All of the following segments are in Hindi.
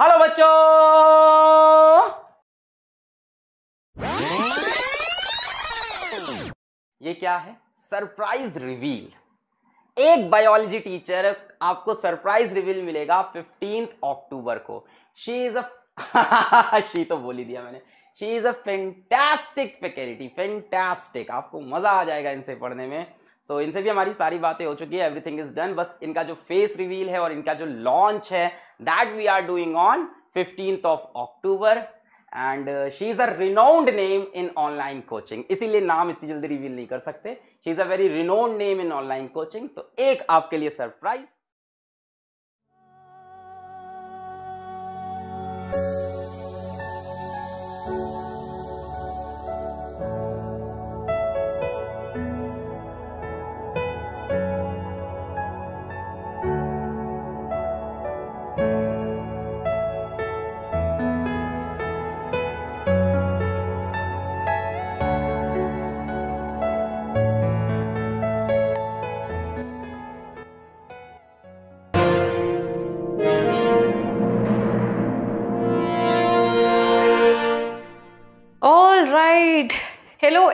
हेलो बच्चों ये क्या है सरप्राइज रिवील एक बायोलॉजी टीचर आपको सरप्राइज रिवील मिलेगा फिफ्टींथ अक्टूबर को शी इज अ शी तो बोली दिया मैंने she is a fantastic faculty fantastic आपको मजा आ जाएगा इनसे पढ़ने में सो so, इनसे भी हमारी सारी बातें हो चुकी है एवरीथिंग इज डन बस इनका जो फेस रिवील है और इनका जो लॉन्च है that we are doing on fifteenth of October and she is a renowned name in online coaching इसीलिए नाम इतनी जल्दी रिवील नहीं कर सकते she is a very renowned name in online coaching तो एक आपके लिए surprise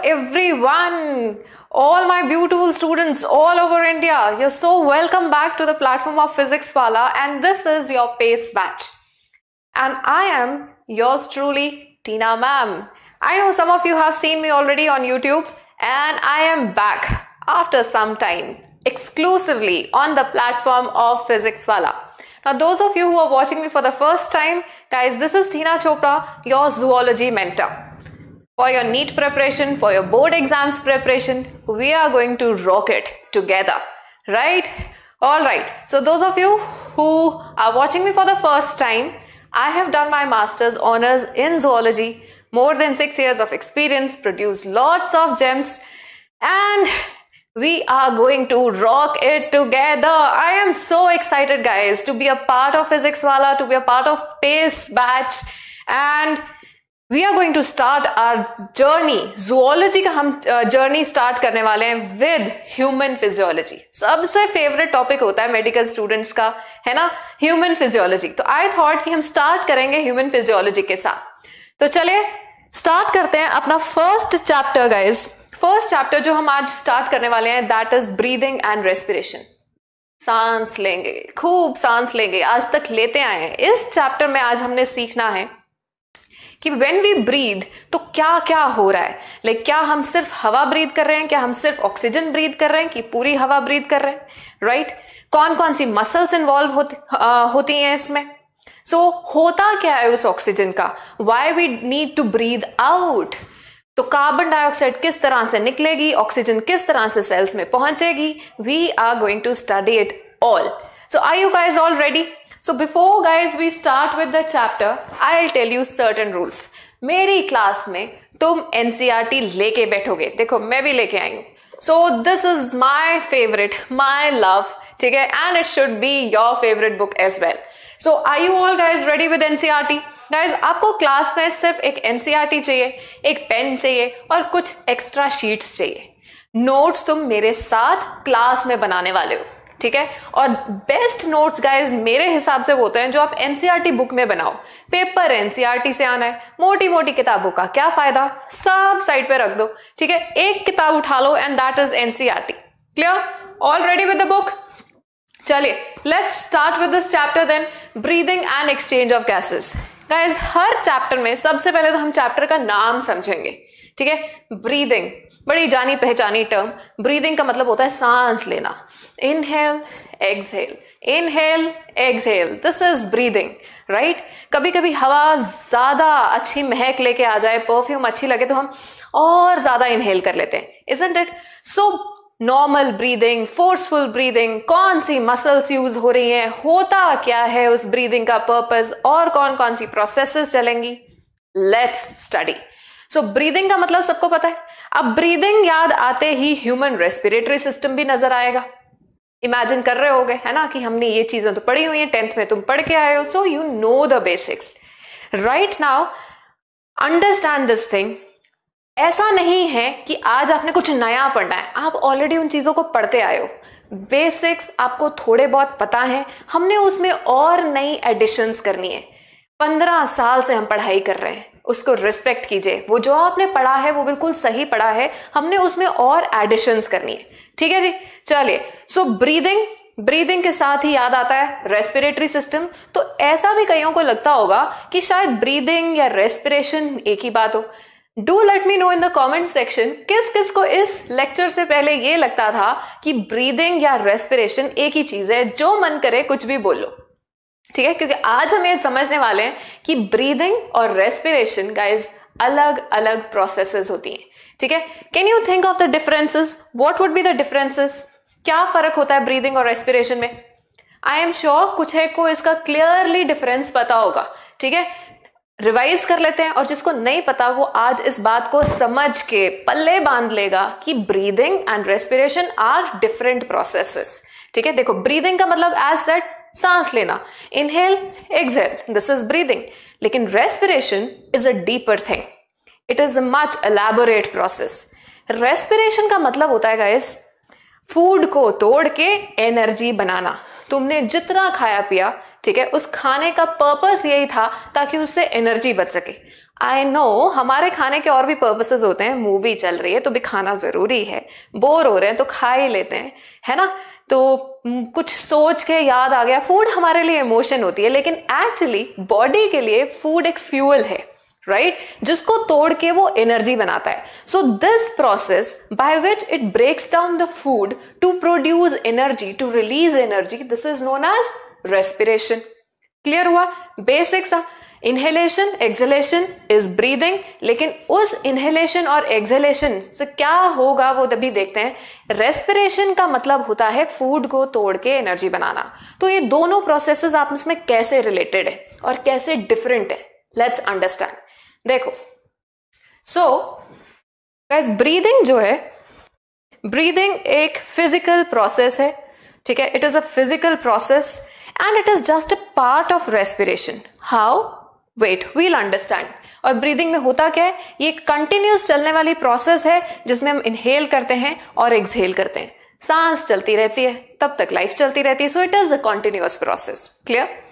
everyone, all my beautiful students all over India. You're so welcome back to the platform of Physics Wala, and this is your PACE batch. And I am yours truly, Tina Ma'am. I know some of you have seen me already on YouTube, and I am back after some time exclusively on the platform of Physics Wala. Now, those of you who are watching me for the first time, guys, this is Tina Chopra, your zoology mentor. For your NEET preparation, for your board exams preparation, we are going to rock it together, right? Alright, so those of you who are watching me for the first time, I have done my master's honors in zoology, more than six years of experience, produced lots of gems, and we are going to rock it together. I am so excited, guys, to be a part of Physics Wala, to be a part of PACE batch, and we are going to start our journey zoology का हम जर्नी uh, स्टार्ट करने वाले हैं विद ह्यूमन फिजियोलॉजी सबसे फेवरेट टॉपिक होता है मेडिकल स्टूडेंट्स का है ना ह्यूमन फिजियोलॉजी तो आई थॉट कि हम स्टार्ट करेंगे ह्यूमन फिजियोलॉजी के साथ तो चले स्टार्ट करते हैं अपना first chapter guys first chapter जो हम आज स्टार्ट करने वाले हैं that is breathing and respiration सांस लेंगे खूब सांस लेंगे आज तक लेते आए हैं इस चैप्टर में आज हमने सीखना है कि वेन वी ब्रीद तो क्या क्या हो रहा है लाइक क्या हम सिर्फ हवा ब्रीद कर रहे हैं क्या हम सिर्फ ऑक्सीजन ब्रीद कर रहे हैं कि पूरी हवा ब्रीद कर रहे हैं राइट right? कौन कौन सी मसल्स इन्वॉल्व होती होती हैं इसमें सो so, होता क्या है उस ऑक्सीजन का why we need to breathe out तो कार्बन डाइऑक्साइड किस तरह से निकलेगी ऑक्सीजन किस तरह से सेल्स में पहुंचेगी we are going to study it all so I you guys all ready before guys we start with the chapter I I'll tell you certain rules मेरी क्लास में तुम एनसीआरटी e लेके बैठोगे देखो मैं भी लेके आई हूं so this is my favourite my love ठीक है and it should be your favourite book as well so I you all guys ready with NCERT guys आपको क्लास में सिर्फ एक एनसीआरटी e चाहिए एक पेन चाहिए और कुछ एक्स्ट्रा शीट्स चाहिए नोट्स तुम मेरे साथ क्लास में बनाने वाले हो ठीक है और बेस्ट नोट्स गाइज मेरे हिसाब से वो होते हैं जो आप एनसीआरटी बुक e में बनाओ पेपर एनसीआरटी e से आना है मोटी मोटी किताबों का क्या फायदा सब साइड पे रख दो ठीक है एक किताब उठा लो and that is NCERT clear all ready with the book चलिए let's start with this chapter then breathing and exchange of gases guys हर चैप्टर में सबसे पहले तो हम चैप्टर का नाम समझेंगे ठीक है ब्रीदिंग बड़ी जानी पहचानी टर्म ब्रीदिंग का मतलब होता है सांस लेना inhale exhale inhale exhale this is breathing right कभी कभी हवा ज्यादा अच्छी महक लेके आ जाए परफ्यूम अच्छी लगे तो हम और ज्यादा इनहेल कर लेते हैं isn't it so normal breathing forceful breathing कौन सी मसल्स यूज हो रही हैं होता क्या है उस ब्रीदिंग का पर्पज और कौन कौन सी प्रोसेसेस चलेंगी लेट्स स्टडी सो ब्रीदिंग का मतलब सबको पता है अब ब्रीदिंग याद आते ही ह्यूमन रेस्पिरेटरी सिस्टम भी नजर आएगा इमेजिन कर रहे हो गए है ना कि हमने ये चीजें तो पढ़ी हुई है टेंथ में तुम पढ़ के आए हो so you know the basics right now understand this thing ऐसा नहीं है कि आज आपने कुछ नया पढ़ना है आप ऑलरेडी उन चीजों को पढ़ते आए हो बेसिक्स आपको थोड़े बहुत पता है हमने उसमें और नई एडिशंस करनी है पंद्रह साल से हम पढ़ाई कर रहे हैं उसको रिस्पेक्ट कीजिए वो जो आपने पढ़ा है वो बिल्कुल सही पढ़ा है हमने उसमें और एडिशन करनी है ठीक है जी चलिए सो ब्रीदिंग ब्रीदिंग के साथ ही याद आता है रेस्पिरेटरी सिस्टम तो ऐसा भी कईयों को लगता होगा कि शायद ब्रीदिंग या रेस्पिरेशन एक ही बात हो do let me know in the comment section किस किस को इस लेक्चर से पहले ये लगता था कि ब्रीदिंग या रेस्पिरेशन एक ही चीज है जो मन करे कुछ भी बोलो ठीक है क्योंकि आज हम ये समझने वाले हैं कि ब्रीदिंग और रेस्पिरेशन गाइज अलग अलग प्रोसेस होती हैं ठीक है can you think of the differences what would be the differences क्या फर्क होता है ब्रीदिंग और रेस्पिरेशन में आई एम श्योर कुछ है को इसका क्लियरली डिफरेंस पता होगा ठीक है रिवाइज कर लेते हैं और जिसको नहीं पता वो आज इस बात को समझ के पल्ले बांध लेगा कि breathing and respiration are different processes ठीक है देखो ब्रीदिंग का मतलब एज दैट सांस लेना inhale exhale this is breathing लेकिन respiration is a deeper thing it is a much elaborate process respiration का मतलब होता है गाइस फूड को तोड़ के एनर्जी बनाना तुमने जितना खाया पिया ठीक है उस खाने का पर्पस यही था ताकि उससे एनर्जी बच सके आई नो हमारे खाने के और भी पर्पसेस होते हैं मूवी चल रही है तो भी खाना जरूरी है बोर हो रहे हैं तो खा ही लेते हैं है ना तो कुछ सोच के याद आ गया फूड हमारे लिए इमोशन होती है लेकिन एक्चुअली बॉडी के लिए फूड एक फ्यूअल है राइट right? जिसको तोड़ के वो एनर्जी बनाता है so this process by which it breaks down the food to produce energy to release energy this is known as respiration clear हुआ basics inhalation exhalation is breathing लेकिन उस इनहेलेशन और एक्सलेशन से क्या होगा वो तभी देखते हैं रेस्पिरेशन का मतलब होता है फूड को तोड़ के एनर्जी बनाना तो ये दोनों प्रोसेस आपस में कैसे रिलेटेड है और कैसे डिफरेंट है लेट्स अंडरस्टैंड देखो सो so, ब्रीदिंग जो है ब्रीदिंग एक फिजिकल प्रोसेस है ठीक है it is a physical process and it is just a part of respiration how wait we'll understand और ब्रीदिंग में होता क्या है ये कंटिन्यूस चलने वाली प्रोसेस है जिसमें हम इनहेल करते हैं और एक्सहेल करते हैं सांस चलती रहती है तब तक लाइफ चलती रहती है so it is a continuous process clear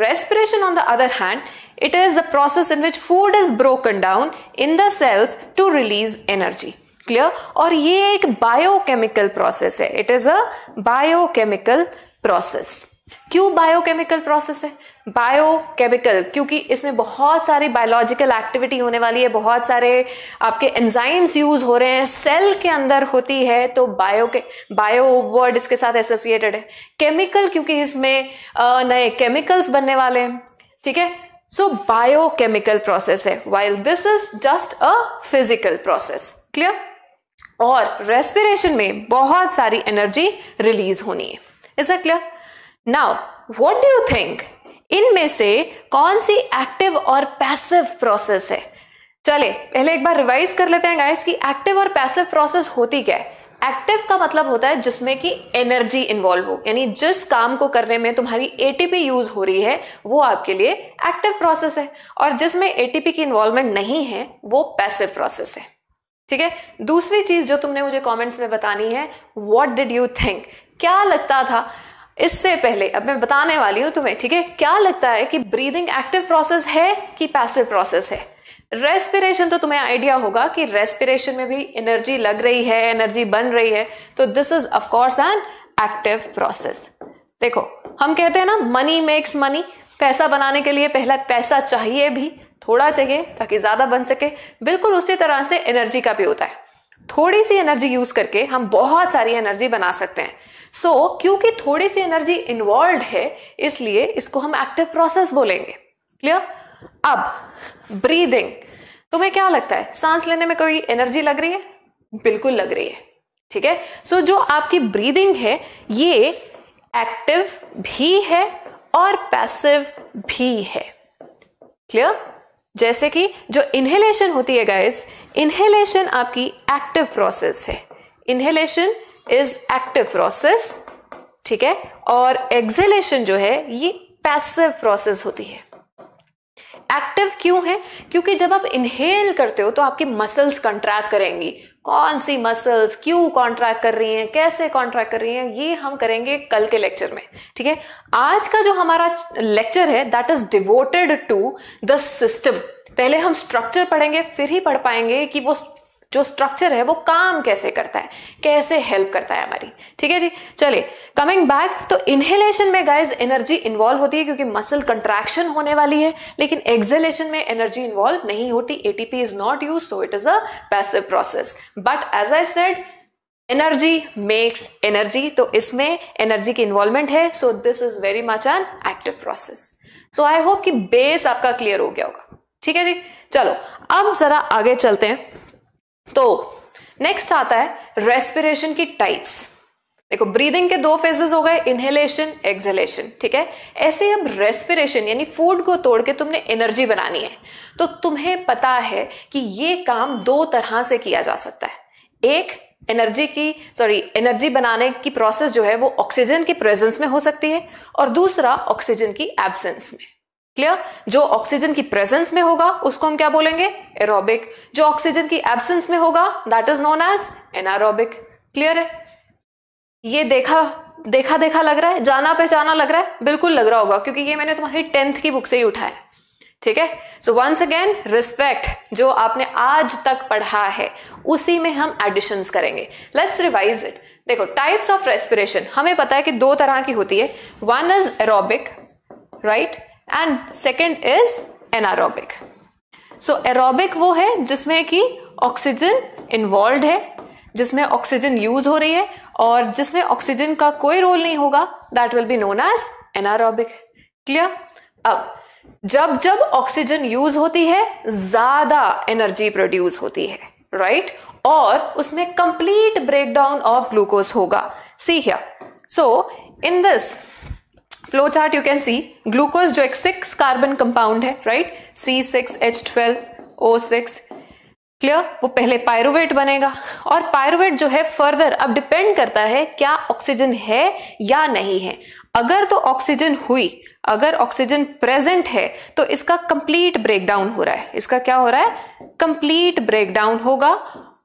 respiration on the other hand it is a process in which food is broken down in the cells to release energy clear और ये एक बायोकेमिकल प्रोसेस है it is a biochemical process क्यों बायोकेमिकल प्रोसेस है बायोकेमिकल क्योंकि इसमें बहुत सारी बायोलॉजिकल एक्टिविटी होने वाली है बहुत सारे आपके एंजाइम्स यूज हो रहे हैं सेल के अंदर होती है तो बायो के बायो वर्ड इसके साथ एसोसिएटेड है केमिकल क्योंकि इसमें नए केमिकल्स बनने वाले हैं ठीक है सो बायोकेमिकल प्रोसेस है while this is just a physical process clear और रेस्पिरेशन में बहुत सारी एनर्जी रिलीज होनी है is a clear now what do you think इनमें से कौन सी एक्टिव और पैसिव प्रोसेस है चले पहले एक बार रिवाइज कर लेते हैं गाइस कि एक्टिव और पैसिव प्रोसेस होती क्या है एक्टिव का मतलब होता है जिसमें कि एनर्जी इन्वॉल्व हो यानी जिस काम को करने में तुम्हारी एटीपी यूज हो रही है वो आपके लिए एक्टिव प्रोसेस है और जिसमें एटीपी की इन्वॉल्वमेंट नहीं है वो पैसिव प्रोसेस है ठीक है दूसरी चीज जो तुमने मुझे कमेंट्स में बतानी है व्हाट डिड यू थिंक क्या लगता था इससे पहले अब मैं बताने वाली हूं तुम्हें ठीक है क्या लगता है कि ब्रीदिंग एक्टिव प्रोसेस है कि पैसिव प्रोसेस है रेस्पिरेशन तो तुम्हें आइडिया होगा कि रेस्पिरेशन में भी एनर्जी लग रही है एनर्जी बन रही है तो this is of course an active process देखो हम कहते हैं ना मनी मेक्स मनी पैसा बनाने के लिए पहला पैसा चाहिए भी थोड़ा चाहिए ताकि ज्यादा बन सके बिल्कुल उसी तरह से एनर्जी का भी होता है थोड़ी सी एनर्जी यूज करके हम बहुत सारी एनर्जी बना सकते हैं सो so, क्योंकि थोड़ी सी एनर्जी इन्वॉल्व है इसलिए इसको हम एक्टिव प्रोसेस बोलेंगे क्लियर अब ब्रीदिंग तुम्हें क्या लगता है सांस लेने में कोई एनर्जी लग रही है बिल्कुल लग रही है ठीक है सो जो आपकी ब्रीदिंग है ये एक्टिव भी है और पैसिव भी है क्लियर जैसे कि जो इनहेलेशन होती है गाइस इन्हेलेशन आपकी एक्टिव प्रोसेस है इनहेलेशन इज एक्टिव प्रोसेस ठीक है और एक्सेलेशन जो है ये पैसिव प्रोसेस होती है एक्टिव क्यों है क्योंकि जब आप इनहेल करते हो तो आपकी मसल्स कंट्रैक्ट करेंगी कौन सी मसल्स क्यों कॉन्ट्रैक्ट कर रही हैं कैसे कॉन्ट्रैक्ट कर रही हैं ये हम करेंगे कल के लेक्चर में ठीक है आज का जो हमारा लेक्चर है that is devoted to the system पहले हम स्ट्रक्चर पढ़ेंगे फिर ही पढ़ पाएंगे कि वो जो स्ट्रक्चर है वो काम कैसे करता है कैसे हेल्प करता है हमारी ठीक है जी चलिए कमिंग बैक तो इनहेलेशन में गाइज एनर्जी इन्वॉल्व होती है क्योंकि मसल कंट्रैक्शन होने वाली है लेकिन एक्सेलेशन में एनर्जी इन्वॉल्व नहीं होती ATP is not use so it is a passive process but as I said energy makes energy तो इसमें एनर्जी की इन्वॉल्वमेंट है so this is very much an active process so I hope कि बेस आपका क्लियर हो गया होगा ठीक है जी चलो अब जरा आगे चलते हैं तो नेक्स्ट आता है रेस्पिरेशन की टाइप्स देखो ब्रीदिंग के दो फेजेस हो गए इनहेलेशन एक्सहेलेशन ठीक है ऐसे अब रेस्पिरेशन यानी फूड को तोड़ के तुमने एनर्जी बनानी है तो तुम्हें पता है कि ये काम दो तरह से किया जा सकता है एक एनर्जी की सॉरी एनर्जी बनाने की प्रोसेस जो है वो ऑक्सीजन के प्रेजेंस में हो सकती है और दूसरा ऑक्सीजन की एब्सेंस में क्लियर जो ऑक्सीजन की प्रेजेंस में होगा उसको हम क्या बोलेंगे एरोबिक जो ऑक्सीजन की एब्सेंस में होगा that is known as anaerobic clear है ये देखा देखा देखा लग रहा है जाना पहचाना लग रहा है बिल्कुल लग रहा होगा क्योंकि ये मैंने तुम्हारी टेंथ की बुक से ही उठाया ठीक है सो वंस अगेन रिस्पेक्ट जो आपने आज तक पढ़ा है उसी में हम एडिशन करेंगे लेट्स रिवाइज इट देखो टाइप्स ऑफ रेस्पिरेशन हमें पता है कि दो तरह की होती है one is aerobic right and second is anaerobic so aerobic वो है जिसमें कि ऑक्सीजन इन्वॉल्व है जिसमें ऑक्सीजन यूज हो रही है और जिसमें ऑक्सीजन का कोई रोल नहीं होगा that will be known as anaerobic clear अब जब जब ऑक्सीजन यूज होती है ज्यादा एनर्जी प्रोड्यूस होती है राइट right? और उसमें कंप्लीट ब्रेकडाउन ऑफ ग्लूकोज होगा see here so in this flow chart you can see glucose जो एक सिक्स कार्बन कंपाउंड है right C six H twelve O six clear वो पहले पायरोवेट बनेगा और पायरोवेट जो है फर्दर अब डिपेंड करता है क्या ऑक्सीजन है या नहीं है अगर तो ऑक्सीजन हुई अगर ऑक्सीजन प्रेजेंट है तो इसका कंप्लीट ब्रेकडाउन हो रहा है इसका क्या हो रहा है कंप्लीट ब्रेकडाउन होगा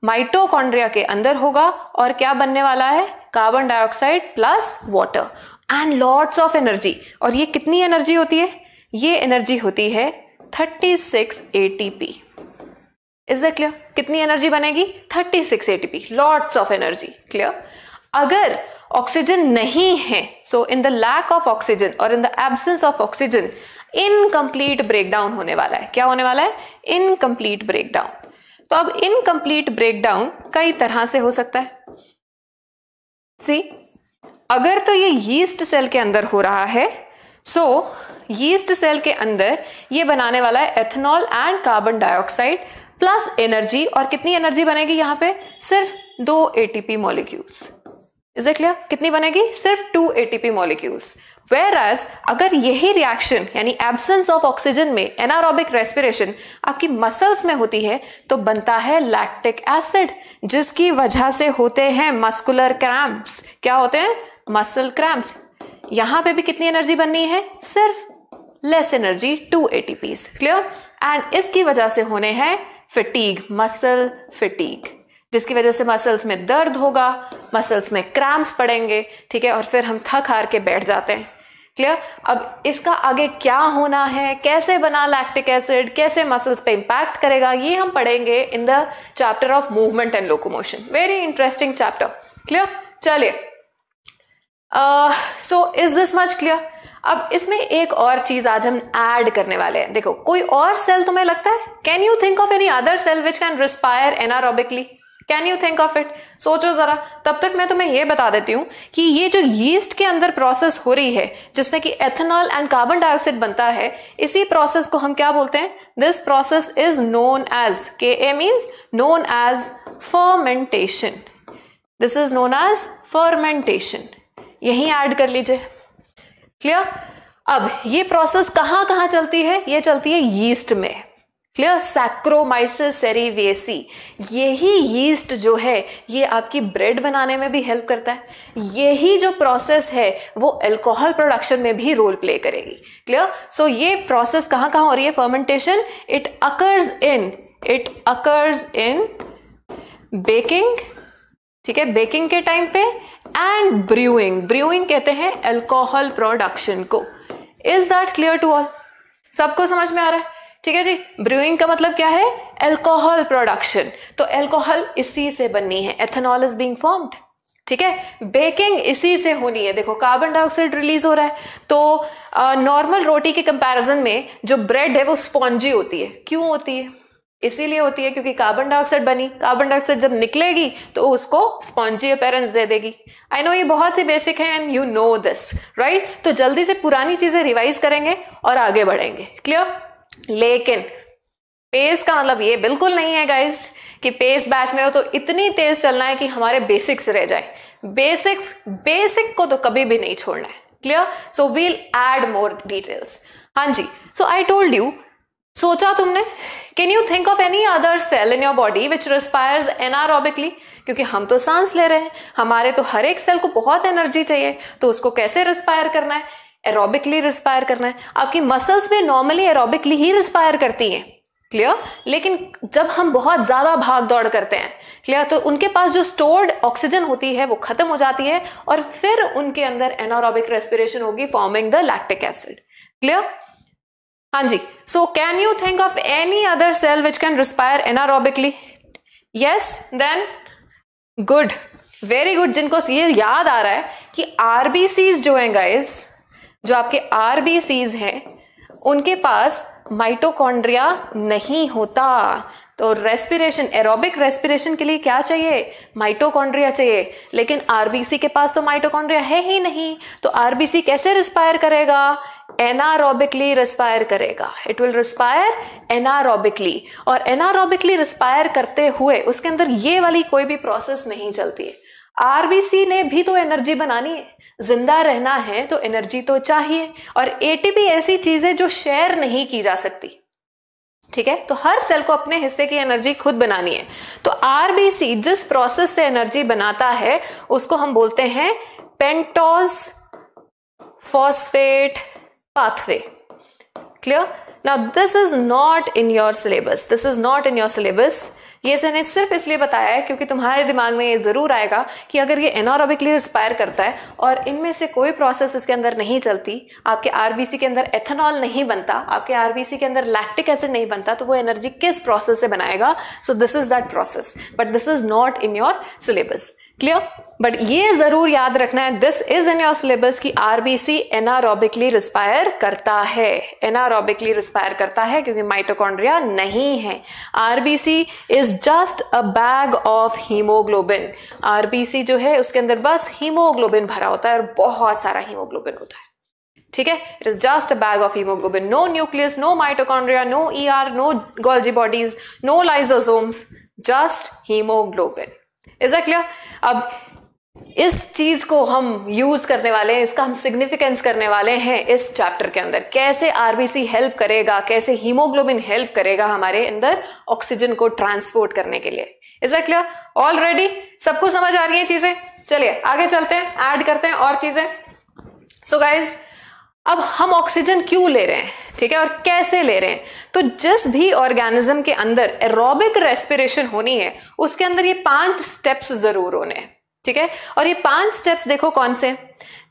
माइटोकॉन्ड्रिया के अंदर होगा और क्या बनने वाला है carbon dioxide plus water and lots of energy और ये कितनी एनर्जी होती है ये एनर्जी होती है thirty six A T P is the clear कितनी एनर्जी बनेगी thirty six A T P lots of energy clear अगर ऑक्सीजन नहीं है so in the lack of oxygen और in the absence of oxygen incomplete breakdown होने वाला है क्या होने वाला है इनकम्प्लीट ब्रेकडाउन तो अब इनकम्प्लीट ब्रेकडाउन कई तरह से हो सकता है सी अगर तो ये यीस्ट सेल के अंदर हो रहा है सो यीस्ट सेल के अंदर ये बनाने वाला है ethanol and carbon dioxide plus energy और कितनी एनर्जी बनेगी यहां पे सिर्फ दो ATP molecules is it clear कितनी बनेगी सिर्फ two ATP molecules whereas अगर यही रिएक्शन यानी एब्सेंस ऑफ ऑक्सीजन में एनारोबिक रेस्पिरेशन आपकी मसल्स में होती है तो बनता है लैक्टिक एसिड जिसकी वजह से होते हैं मस्कुलर क्रैम्प क्या होते हैं मसल क्रैम्प्स यहां पे भी कितनी एनर्जी बननी है सिर्फ less energy two ATPs clear and इसकी वजह से होने हैं फिटीग मसल फिटीग जिसकी वजह से मसल्स में दर्द होगा मसल्स में क्रैम्प्स पड़ेंगे ठीक है और फिर हम थक हार के बैठ जाते हैं क्लियर अब इसका आगे क्या होना है कैसे बना लैक्टिक एसिड कैसे मसल्स पे इंपैक्ट करेगा ये हम पढ़ेंगे in the chapter of movement and locomotion very interesting chapter clear चलिए so is this much clear अब इसमें एक और चीज आज हम ऐड करने वाले हैं देखो कोई और सेल तुम्हें लगता है can you think of any other cell which can respire anaerobically can you think of it सोचो जरा तब तक मैं तुम्हें यह बता देती हूँ कि ये जो यीस्ट के अंदर प्रोसेस हो रही है जिसमें कि एथेनॉल एंड कार्बन डाइऑक्साइड बनता है इसी प्रोसेस को हम क्या बोलते हैं this process is known as के a means known as fermentation this is known as fermentation यहीं ऐड कर लीजिए क्लियर अब ये प्रोसेस कहां कहां चलती है ये चलती है यीस्ट में क्लियर सैक्रोमाइसिस सेरिवेसी यही यीस्ट जो है ये आपकी ब्रेड बनाने में भी हेल्प करता है यही जो प्रोसेस है वो अल्कोहल प्रोडक्शन में भी रोल प्ले करेगी क्लियर सो so, ये प्रोसेस कहां कहां हो रही है fermentation it occurs in it occurs in baking ठीक है बेकिंग के टाइम पे एंड ब्रूइंग ब्रूइंग कहते हैं एल्कोहल प्रोडक्शन को is that clear to all सबको समझ में आ रहा है ठीक है जी ब्रूइंग का मतलब क्या है एल्कोहल प्रोडक्शन तो एल्कोहल इसी से बननी है एथेनॉल इज बीइंग फॉर्म्ड ठीक है बेकिंग इसी से होनी है देखो कार्बन डाइऑक्साइड रिलीज हो रहा है तो नॉर्मल uh, रोटी के कंपैरिजन में जो ब्रेड है वो स्पॉन्जी होती है क्यों होती है इसीलिए होती है क्योंकि कार्बन डाइऑक्साइड बनी कार्बन डाइऑक्साइड जब निकलेगी तो उसको स्पॉन्जी अपेरेंस दे देगी आई नो ये बहुत सी बेसिक है and you know this right तो जल्दी से पुरानी चीजें रिवाइज करेंगे और आगे बढ़ेंगे क्लियर लेकिन पेस का मतलब ये बिल्कुल नहीं है गाइज कि पेस बैच में हो तो इतनी तेज चलना है कि हमारे बेसिक्स रह जाए बेसिक्स बेसिक को तो कभी भी नहीं छोड़ना है clear so we'll add more details हाँ जी सो आई टोल्ड यू सोचा तुमने can you think of any other cell in your body which respires anaerobically क्योंकि हम तो सांस ले रहे हैं हमारे तो हर एक सेल को बहुत एनर्जी चाहिए तो उसको कैसे रिस्पायर करना है एरोबिकली रिस्पायर करना है आपकी मसल्स भी नॉर्मली एरोबिकली ही रिस्पायर करती हैं क्लियर लेकिन जब हम बहुत ज्यादा भाग दौड़ करते हैं क्लियर तो उनके पास जो स्टोर्ड ऑक्सीजन होती है वो खत्म हो जाती है और फिर उनके अंदर एनारोबिक रेस्पिरेशन होगी forming the lactic acid clear हाँ जी so can you think of any other cell which can respire anaerobically yes then good very good जिनको ये याद आ रहा है कि आरबीसीज जो हैं गाइज जो आपके आरबीसीज हैं उनके पास माइटोकॉन्ड्रिया नहीं होता तो रेस्पिरेशन एरोबिक रेस्पिरेशन के लिए क्या चाहिए माइटोकॉन्ड्रिया चाहिए लेकिन आरबीसी के पास तो माइटोकॉन्ड्रिया है ही नहीं तो आरबीसी कैसे रिस्पायर करेगा एनारोबिकली रिस्पायर करेगा इट विल रिस्पायर एनारोबिकली और एनारोबिकली रिस्पायर करते हुए उसके अंदर ये वाली कोई भी प्रोसेस नहीं चलती है आरबीसी ने भी तो एनर्जी बनानी है जिंदा रहना है तो एनर्जी तो चाहिए और एटीपी ऐसी चीज है जो शेयर नहीं की जा सकती ठीक है तो हर सेल को अपने हिस्से की एनर्जी खुद बनानी है तो आरबीसी जिस प्रोसेस से एनर्जी बनाता है उसको हम बोलते हैं pentose phosphate pathway clear now this is not in your syllabus this is not in your syllabus ये मैंने सिर्फ इसलिए बताया है क्योंकि तुम्हारे दिमाग में ये ज़रूर आएगा कि अगर ये एनोरॉबिकली रिस्पायर करता है और इनमें से कोई प्रोसेस इसके अंदर नहीं चलती आपके आरबीसी के अंदर एथेनॉल नहीं बनता आपके आरबीसी के अंदर लैक्टिक एसिड नहीं बनता तो वो एनर्जी किस प्रोसेस से बनाएगा so this is that process but this is not in your syllabus clear but ये जरूर याद रखना है this is in your syllabus की आरबीसी एनारोबिकली रिस्पायर करता है एनारोबिकली रिस्पायर करता है क्योंकि माइटोकॉन्ड्रिया नहीं है RBC is just a bag of haemoglobin RBC जो है उसके अंदर बस हीमोग्लोबिन भरा होता है और बहुत सारा हीमोग्लोबिन होता है ठीक है it is just a bag of haemoglobin no nucleus no mitochondria no E R no Golgi bodies no lysosomes just haemoglobin is clear अब इस चीज को हम यूज करने वाले हैं इसका हम सिग्निफिकेंस करने वाले हैं इस चैप्टर के अंदर कैसे आरबीसी हेल्प करेगा कैसे हीमोग्लोबिन हेल्प करेगा हमारे अंदर ऑक्सीजन को ट्रांसपोर्ट करने के लिए इज क्लियर ऑलरेडी सबको समझ आ रही है चीजें चलिए आगे चलते हैं ऐड करते हैं और चीजें सो गाइज अब हम ऑक्सीजन क्यों ले रहे हैं ठीक है और कैसे ले रहे हैं तो जिस भी ऑर्गेनिज्म के अंदर एरोबिक रेस्पिरेशन होनी है उसके अंदर ये पांच स्टेप्स जरूर होने हैं ठीक है और ये पांच स्टेप्स देखो कौन से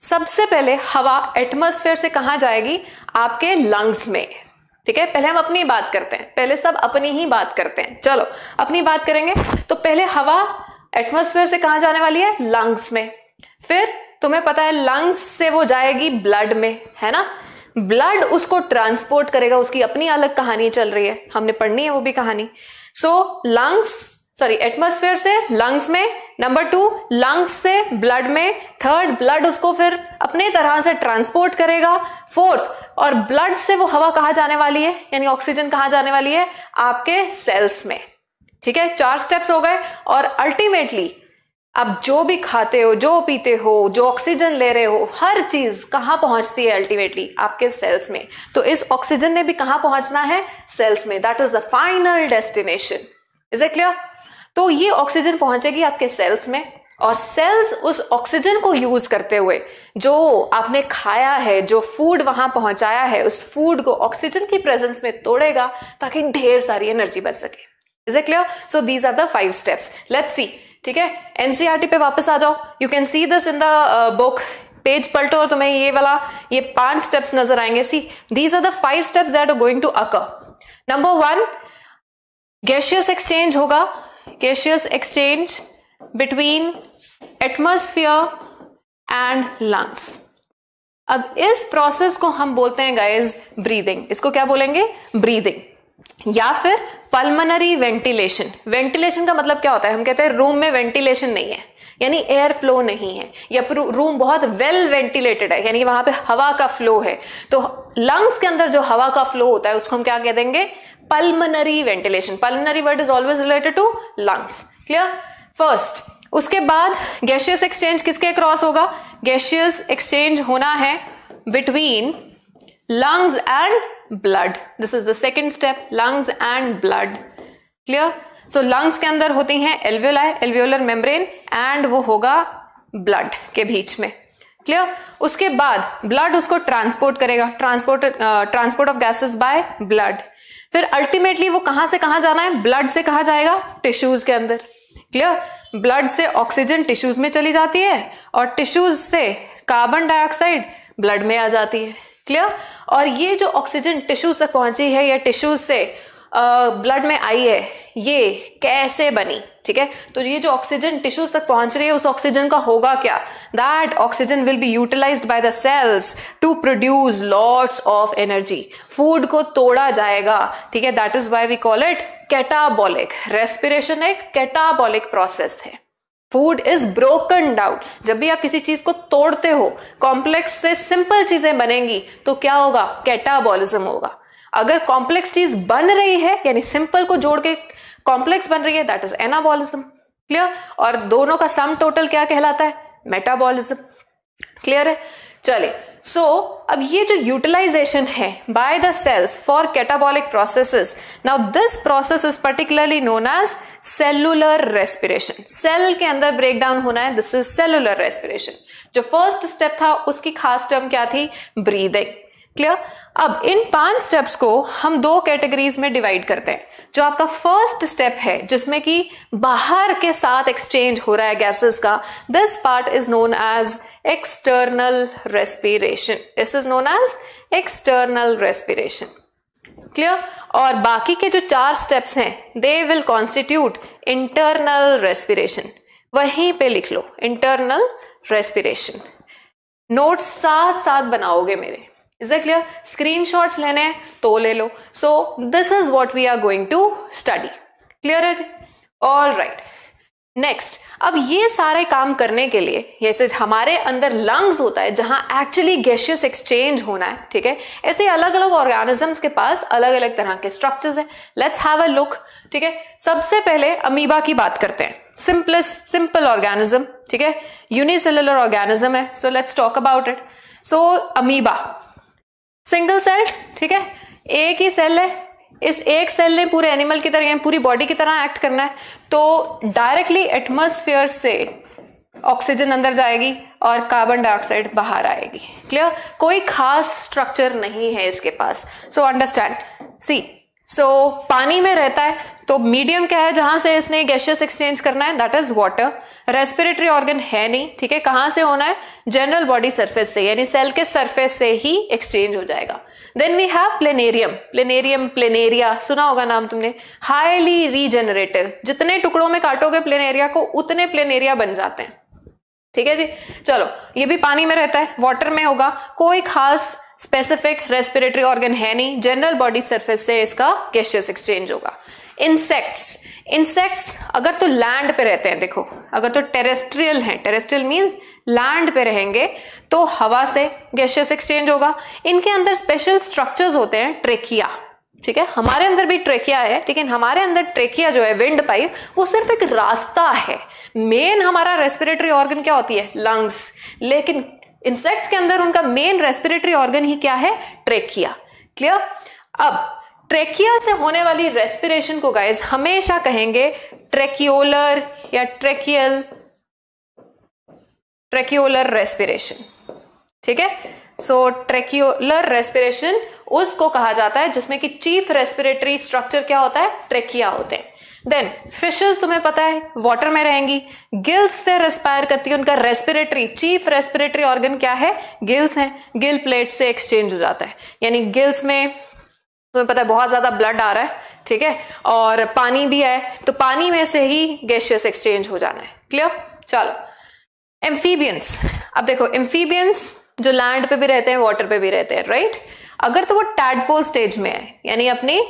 सबसे पहले हवा एटमोस्फेयर से कहां जाएगी आपके लंग्स में ठीक है पहले हम अपनी बात करते हैं पहले सब अपनी ही बात करते हैं चलो अपनी बात करेंगे तो पहले हवा एटमोस्फेयर से कहां जाने वाली है लंग्स में फिर तुम्हें पता है लंग्स से वो जाएगी ब्लड में है ना ब्लड उसको ट्रांसपोर्ट करेगा उसकी अपनी अलग कहानी चल रही है हमने पढ़नी है वो भी कहानी सो लंग्स सॉरी एटमोस्फेयर से लंग्स में नंबर टू लंग्स से ब्लड में थर्ड ब्लड उसको फिर अपने तरह से ट्रांसपोर्ट करेगा फोर्थ और ब्लड से वो हवा कहाँ जाने वाली है यानी ऑक्सीजन कहाँ जाने वाली है आपके सेल्स में ठीक है चार स्टेप्स हो गए और अल्टीमेटली अब जो भी खाते हो जो पीते हो जो ऑक्सीजन ले रहे हो हर चीज कहां पहुंचती है अल्टीमेटली आपके सेल्स में तो इस ऑक्सीजन ने भी कहां पहुंचना है सेल्स में that is the final destination is it clear तो ये ऑक्सीजन पहुंचेगी आपके सेल्स में और सेल्स उस ऑक्सीजन को यूज करते हुए जो आपने खाया है जो फूड वहां पहुंचाया है उस फूड को ऑक्सीजन की प्रेजेंस में तोड़ेगा ताकि ढेर सारी एनर्जी बन सके is it clear so these are the five steps let's see ठीक है एनसीआरटी e पे वापस आ जाओ you can see this in the book page पलटो और तुम्हें ये वाला ये पांच स्टेप्स नजर आएंगे see these are the five steps that are going to occur number one gaseous exchange होगा gaseous exchange between atmosphere and lungs अब इस प्रोसेस को हम बोलते हैं गाइज ब्रीदिंग इसको क्या बोलेंगे ब्रीदिंग या फिर पल्मोनरी वेंटिलेशन वेंटिलेशन का मतलब क्या होता है हम कहते हैं रूम में वेंटिलेशन नहीं है यानी एयर फ्लो नहीं है या फिर रूम बहुत वेल वेंटिलेटेड है यानी वहां पे हवा का फ्लो है तो लंग्स के अंदर जो हवा का फ्लो होता है उसको हम क्या कह देंगे pulmonary ventilation pulmonary word is always related to lungs clear first उसके बाद गैशियस एक्सचेंज किसके क्रॉस होगा गैशियस एक्सचेंज होना है between lungs and blood this is the second step lungs and blood clear so lungs के अंदर होती हैं एल्वियोलाई एल्वियोलर मेम्ब्रेन एंड वो होगा ब्लड के बीच में क्लियर उसके बाद ब्लड उसको ट्रांसपोर्ट करेगा transport transport of gases by blood फिर अल्टीमेटली वो कहां से कहां जाना है ब्लड से कहा जाएगा टिश्यूज के अंदर क्लियर ब्लड से ऑक्सीजन टिश्यूज में चली जाती है और टिश्यूज से कार्बन डाइऑक्साइड ब्लड में आ जाती है क्लियर और ये जो ऑक्सीजन टिश्यूज तक पहुंची है या टिश्यूज से ब्लड uh, में आई है ये कैसे बनी ठीक है तो ये जो ऑक्सीजन टिश्यूज तक पहुंच रही है उस ऑक्सीजन का होगा क्या that oxygen will be utilise by the cells to produce lots of energy food को तोड़ा जाएगा ठीक है that is why we call it catabolic respiration एक कैटाबॉलिक प्रोसेस है फूड इज ब्रोकन डाउन जब भी आप किसी चीज को तोड़ते हो कॉम्प्लेक्स से सिंपल चीजें बनेंगी तो क्या होगा कैटाबॉलिज्म होगा अगर कॉम्प्लेक्स चीज बन रही है यानी सिंपल को जोड़ के कॉम्प्लेक्स बन रही है दैट इज एनाबॉलिज्म क्लियर और दोनों का सम टोटल क्या कहलाता है मेटाबॉलिज्म क्लियर है चले सो so, अब ये जो यूटिलाइजेशन है by the cells for catabolic processes now this process is particularly known as cellular respiration cell के अंदर ब्रेक डाउन होना है दिस इज सेलुलर रेस्पिरेशन जो फर्स्ट स्टेप था उसकी खास टर्म क्या थी ब्रीदिंग क्लियर अब इन पांच स्टेप्स को हम दो कैटेगरीज में डिवाइड करते हैं जो आपका फर्स्ट स्टेप है जिसमें कि बाहर के साथ एक्सचेंज हो रहा है गैसेस का this part is known as external respiration this is known as external respiration clear और बाकी के जो चार स्टेप्स हैं they will constitute internal respiration वहीं पे लिख लो इंटरनल रेस्पिरेशन नोट साथ साथ बनाओगे मेरे इज द क्लियर स्क्रीन लेने हैं तो ले लो so this is what we are going to study clear है जी ऑल राइट नेक्स्ट अब ये सारे काम करने के लिए जैसे हमारे अंदर लंग्स होता है जहां एक्चुअली गैशियस एक्सचेंज होना है ठीक है ऐसे अलग अलग ऑर्गेनिजम्स के पास अलग अलग तरह के स्ट्रक्चर्स हैं लेट्स हैव अ लुक ठीक है सबसे पहले अमीबा की बात करते हैं सिंपलेस्ट सिंपल ऑर्गेनिज्म ठीक है यूनिसेलुलर ऑर्गेनिज्म है so let's talk about it so amoeba single cell ठीक है एक ही सेल है इस एक सेल ने पूरे एनिमल की तरह यानी पूरी बॉडी की तरह एक्ट करना है तो डायरेक्टली एटमोसफियर से ऑक्सीजन अंदर जाएगी और कार्बन डाइऑक्साइड बाहर आएगी क्लियर कोई खास स्ट्रक्चर नहीं है इसके पास सो अंडरस्टैंड सी सो पानी में रहता है तो मीडियम क्या है जहां से इसने गैशियस एक्सचेंज करना है that is water respiratory organ है नहीं ठीक है कहां से होना है जनरल बॉडी सरफेस से यानी सेल के सरफेस से ही एक्सचेंज हो जाएगा then we have planarium planarium planaria सुना होगा नाम तुमने हाईली रीजेनरेटिव जितने टुकड़ों में काटोगे प्लेनेरिया को उतने प्लेनेरिया बन जाते हैं ठीक है जी चलो ये भी पानी में रहता है वाटर में होगा कोई खास स्पेसिफिक रेस्पिरेटरी ऑर्गन है नहीं जनरल बॉडी सरफेस से इसका कैशियस एक्सचेंज होगा इंसेक्ट्स इंसेक्ट्स अगर तो लैंड पे रहते हैं देखो अगर तो टेरेस्ट्रियल हैं टेरेस्ट्रियल मींस लैंड पे रहेंगे तो हवा से गैशियस एक्सचेंज होगा इनके अंदर स्पेशल स्ट्रक्चर्स होते हैं ट्रेकिया ठीक है हमारे अंदर भी ट्रेकिया है लेकिन हमारे अंदर ट्रेकिया जो है विंड पाइप वो सिर्फ एक रास्ता है मेन हमारा रेस्पिरेटरी ऑर्गन क्या होती है लंग्स लेकिन इंसेक्ट्स के अंदर उनका मेन रेस्पिरेटरी ऑर्गन ही क्या है ट्रेकिया क्लियर अब ट्रेकिया से होने वाली रेस्पिरेशन को गाइज हमेशा कहेंगे ट्रेक्योलर या ट्रेकियल ट्रेक्योलर रेस्पिरेशन ठीक है सो ट्रेक्योलर रेस्पिरेशन उसको कहा जाता है जिसमें कि चीफ रेस्पिरेटरी स्ट्रक्चर क्या होता है ट्रेकिया होते हैं देन फिशेस तुम्हें पता है वाटर में रहेंगी गिल्स से रेस्पायर करती है उनका रेस्पिरेटरी चीफ रेस्पिरेटरी ऑर्गन क्या है गिल्स हैं गिल प्लेट से एक्सचेंज हो जाता है यानी गिल्स में तुम्हें पता है बहुत ज्यादा ब्लड आ रहा है ठीक है और पानी भी है तो पानी में से ही गैशियस एक्सचेंज हो जाना है क्लियर चलो एम्फीबियंस अब देखो एम्फीबियंस जो लैंड पे भी रहते हैं वाटर पे भी रहते हैं राइट अगर तो वो टैडपोल स्टेज में है यानी अपनी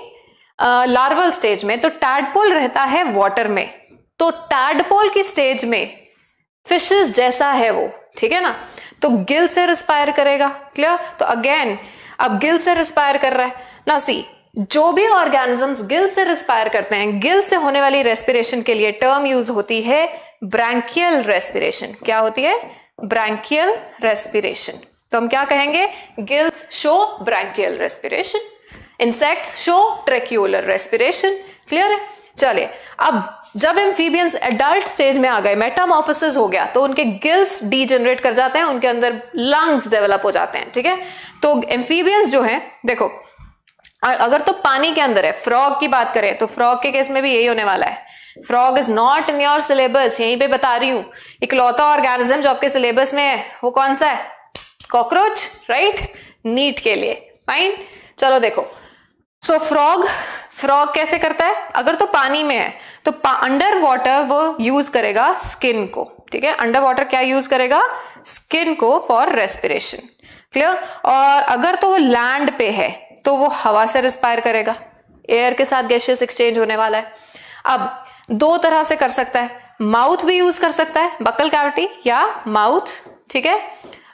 लार्वल स्टेज में तो टैडपोल रहता है वाटर में तो टैडपोल की स्टेज में फिशेस जैसा है वो ठीक है ना तो गिल से रिस्पायर करेगा क्लियर तो अगेन अब गिल से रिस्पायर कर रहा है ना सी जो भी ऑर्गेनिजम्स गिल से रिस्पायर करते हैं गिल से होने वाली रेस्पिरेशन के लिए टर्म यूज होती है ब्रैंकियल रेस्पिरेशन क्या होती है ब्रैंकियल रेस्पिरेशन तो हम क्या कहेंगे gills show branchial respiration insects show tracheal respiration clear है चलिए अब जब एम्फीबियंस एडल्ट स्टेज में आ गए मेटामोफिस हो गया तो उनके गिल्स डीजनरेट कर जाते हैं उनके अंदर लंग्स डेवलप हो जाते हैं ठीक है तो एम्फीबियंस जो है देखो अगर तो पानी के अंदर है फ्रॉग की बात करें तो फ्रॉग के केस में भी यही होने वाला है frog is not in your syllabus यहीं पे बता रही हूं इकलौता ऑर्गेनिज्म जो आपके सिलेबस में है वो कौन सा है कॉकरोच राइट नीट के लिए फाइन चलो देखो सो फ्रॉग फ्रॉग कैसे करता है अगर तो पानी में है तो अंडर वाटर वो यूज करेगा स्किन को ठीक है अंडर वाटर क्या यूज करेगा स्किन को फॉर रेस्पिरेशन क्लियर और अगर तो वो लैंड पे है तो वो हवा से रिस्पायर करेगा एयर के साथ गैशियस एक्सचेंज होने वाला है अब दो तरह से कर सकता है माउथ भी यूज कर सकता है बकल कैविटी या माउथ ठीक है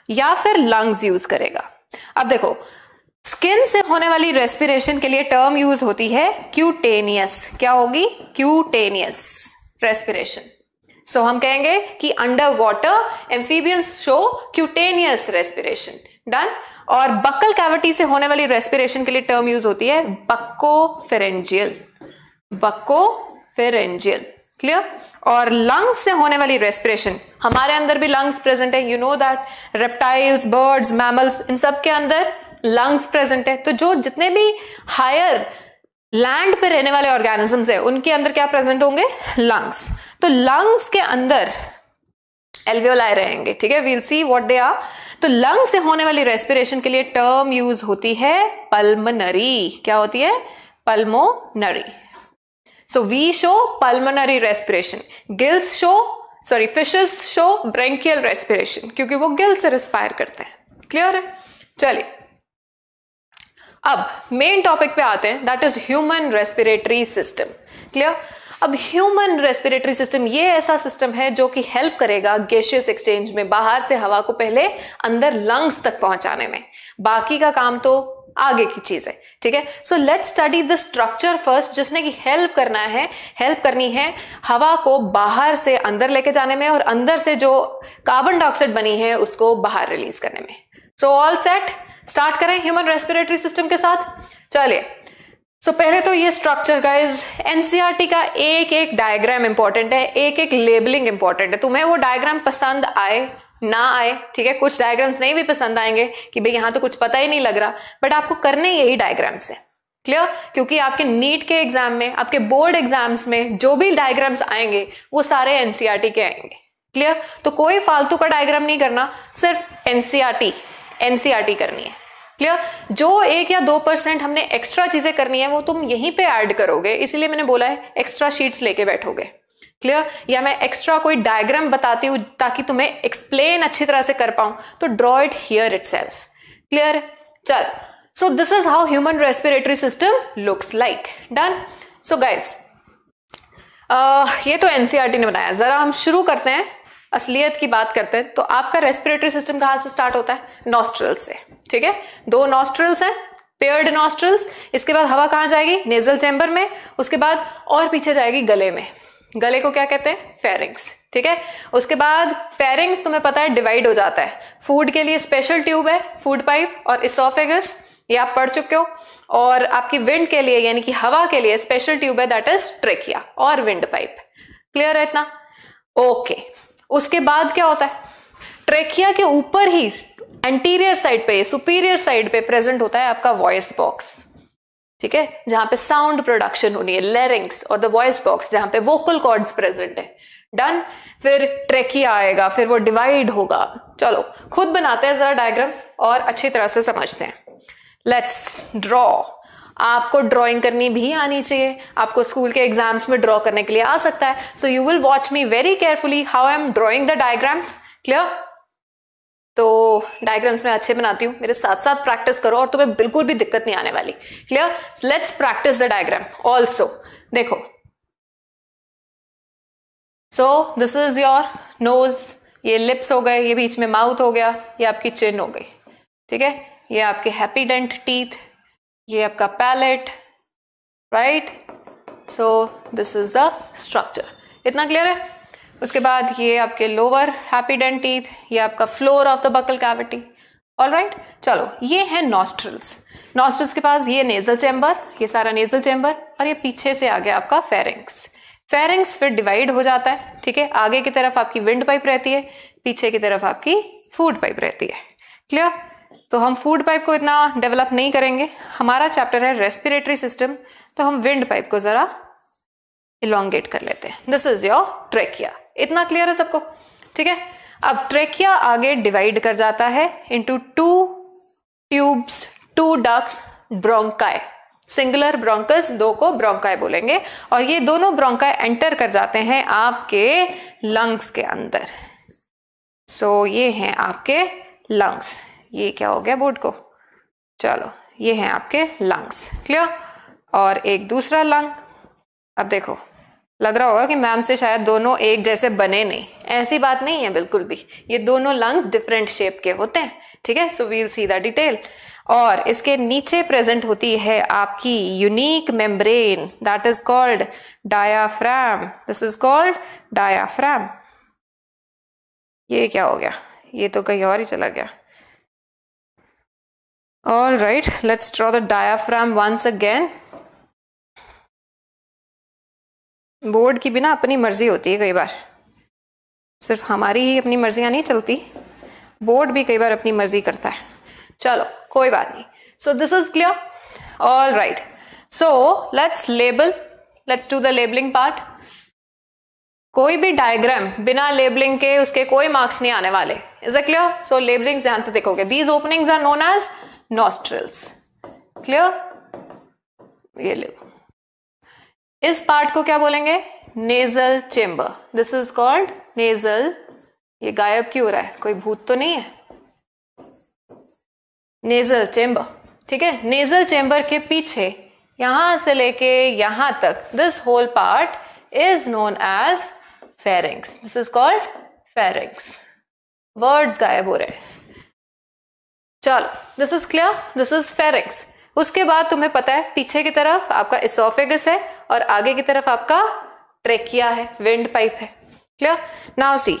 या फिर लंग्स यूज करेगा अब देखो स्किन से होने वाली रेस्पिरेशन के लिए टर्म यूज होती है क्यूटेनियस क्या होगी क्यूटेनियस रेस्पिरेशन सो हम कहेंगे कि under water amphibians show cutaneous respiration done और बक्कल कैविटी से होने वाली रेस्पिरेशन के लिए टर्म यूज होती है buccopharyngeal buccopharyngeal clear और लंग्स से होने वाली रेस्पिरेशन हमारे अंदर भी लंग्स प्रेजेंट है you know that reptiles birds mammals इन सब के अंदर लंग्स प्रेजेंट है तो जो जितने भी हायर लैंड पे रहने वाले ऑर्गेनिजम्स है उनके अंदर क्या प्रेजेंट होंगे लंग्स तो लंग्स के अंदर एल्वियोलाई रहेंगे ठीक है we'll see what they are तो लंग से होने वाली रेस्पिरेशन के लिए टर्म यूज होती है पल्मनरी क्या होती है pulmonary so we show pulmonary respiration gills show sorry fishes show branchial respiration क्योंकि वो गिल्स से रेस्पायर करते हैं क्लियर है चलिए अब मेन टॉपिक पे आते हैं that is human respiratory system clear अब ह्यूमन रेस्पिरेटरी सिस्टम ये ऐसा सिस्टम है जो कि हेल्प करेगा गैशियस एक्सचेंज में बाहर से हवा को पहले अंदर लंग्स तक पहुंचाने में बाकी का काम तो आगे की चीज है ठीक है so let study the structure first जिसने की हेल्प करना है हेल्प करनी है हवा को बाहर से अंदर लेके जाने में और अंदर से जो कार्बन डाइऑक्साइड बनी है उसको बाहर रिलीज करने में सो ऑल सेट स्टार्ट करें ह्यूमन रेस्पिरेटरी सिस्टम के साथ चलिए सो so, पहले तो ये स्ट्रक्चर गाइज एनसीआरटी का एक एक डायग्राम इंपॉर्टेंट है एक एक लेबलिंग इंपॉर्टेंट है तुम्हें वो डायग्राम पसंद आए ना आए ठीक है कुछ डायग्राम्स नहीं भी पसंद आएंगे कि भाई यहां तो कुछ पता ही नहीं लग रहा बट आपको करने यही डायग्राम्स है क्लियर क्योंकि आपके नीट के एग्जाम में आपके बोर्ड एग्जाम्स में जो भी डायग्राम्स आएंगे वो सारे एनसीआरटी e के आएंगे क्लियर तो कोई फालतू का डायग्राम नहीं करना सिर्फ एनसीआरटी एनसीआरटी e e करनी है क्लियर जो एक या दो परसेंट हमने एक्स्ट्रा चीजें करनी है वो तुम यहीं पे ऐड करोगे इसीलिए मैंने बोला है एक्स्ट्रा शीट्स लेके बैठोगे क्लियर या मैं एक्स्ट्रा कोई डायग्राम बताती हूँ ताकि तुम्हें एक्सप्लेन अच्छी तरह से कर पाऊं तो draw it here it clear चल so this is how human respiratory system looks like done so guys ये तो एनसीआरटी e ने बनाया जरा हम शुरू करते हैं असलियत की बात करते हैं तो आपका रेस्पिरेटरी सिस्टम कहाँ से स्टार्ट होता है नॉस्ट्रल से ठीक है दो नॉस्ट्रल्स हैं पेयर्ड नॉस्ट्रल्स इसके बाद हवा कहाँ जाएगी नेजल चैम्बर में उसके बाद और पीछे जाएगी गले में गले को क्या कहते हैं फेरिंग्स ठीक है उसके बाद फेरिंग्स तुम्हें पता है डिवाइड हो जाता है फूड के लिए स्पेशल ट्यूब है फूड पाइप और इसोफेगस ये आप पढ़ चुके हो और आपकी विंड के लिए यानी कि हवा के लिए स्पेशल ट्यूब है दैट इज ट्रेकिया और विंड पाइप क्लियर है इतना ओके उसके बाद क्या होता है ट्रेकिया के ऊपर ही एंटीरियर साइड पे सुपीरियर साइड पे प्रेजेंट होता है आपका वॉइस बॉक्स ठीक है जहां पे साउंड प्रोडक्शन होनी है लेरिंग्स और द वॉइस बॉक्स जहां पे वोकल कॉर्ड्स प्रेजेंट है डन फिर ट्रेकिया आएगा फिर वो डिवाइड होगा चलो खुद बनाते हैं जरा डायग्राम और अच्छी तरह से समझते हैं लेट्स ड्रॉ आपको ड्राइंग करनी भी आनी चाहिए आपको स्कूल के एग्जाम्स में ड्रॉ करने के लिए आ सकता है so you will watch me very carefully how I am drawing the diagrams clear तो डायग्राम्स में अच्छे बनाती हूँ मेरे साथ साथ प्रैक्टिस करो और तुम्हें बिल्कुल भी दिक्कत नहीं आने वाली clear let's practice the diagram also देखो so this is your nose ये लिप्स हो गए ये बीच में माउथ हो गया ये आपकी चिन हो गई ठीक है ये आपके हैप्पी डेंट टीथ ये आपका palate right so this is the structure इतना क्लियर है उसके बाद ये आपके लोअर हैप्पी डेंट ये आपका floor of the buccal cavity all right चलो ये है नॉस्ट्रल्स नॉस्ट्रल्स के पास ये नेजल चैम्बर ये सारा नेजल चैम्बर और ये पीछे से आ गया आपका फेरिंग्स फेरिंग्स फिर डिवाइड हो जाता है ठीक है आगे की तरफ आपकी विंड पाइप रहती है पीछे की तरफ आपकी फूड पाइप रहती है क्लियर तो हम फूड पाइप को इतना डेवलप नहीं करेंगे हमारा चैप्टर है रेस्पिरेटरी सिस्टम तो हम विंड पाइप को ज़रा इलांगेट कर लेते हैं दिस इज योर ट्रेकिया इतना क्लियर है सबको ठीक है अब ट्रेकिया आगे डिवाइड कर जाता है into two tubes two ducts bronchi singular bronchus दो को ब्रोंकाय बोलेंगे और ये दोनों ब्रोंकाय एंटर कर जाते हैं आपके लंग्स के अंदर सो so, ये हैं आपके लंग्स ये क्या हो गया बोर्ड को चलो ये हैं आपके लंग्स क्लियर और एक दूसरा लंग अब देखो लग रहा होगा कि मैम से शायद दोनों एक जैसे बने नहीं ऐसी बात नहीं है बिल्कुल भी ये दोनों लंग्स डिफरेंट शेप के होते हैं ठीक है so we'll see the detail और इसके नीचे प्रेजेंट होती है आपकी unique membrane that is called diaphragm this is called diaphragm ये क्या हो गया ये तो कहीं और ही चला गया All right, let's draw the diaphragm once again. Board की बिना अपनी मर्जी होती है कई बार सिर्फ हमारी ही अपनी मर्जियाँ नहीं चलती बोर्ड भी कई बार अपनी मर्जी करता है चलो कोई बात नहीं so this is clear all right so let's label let's do the labelling part कोई भी डायग्राम बिना लेबलिंग के उसके कोई मार्क्स नहीं आने वाले is a clear so labelling ध्यान से देखोगे these openings are known as nostrils clear ये लो इस पार्ट को क्या बोलेंगे nasal chamber this is called nasal ये गायब क्यों हो रहा है कोई भूत तो नहीं है नेजल चेम्बर ठीक है नेजल चेम्बर के पीछे यहां से लेके यहां तक this whole part is known as pharynx this is called pharynx words गायब हो रहे हैं चलो this is clear this is pharynx उसके बाद तुम्हें पता है पीछे की तरफ आपका इसोफेगस है और आगे की तरफ आपका ट्रेकिया है विंड पाइप है clear now see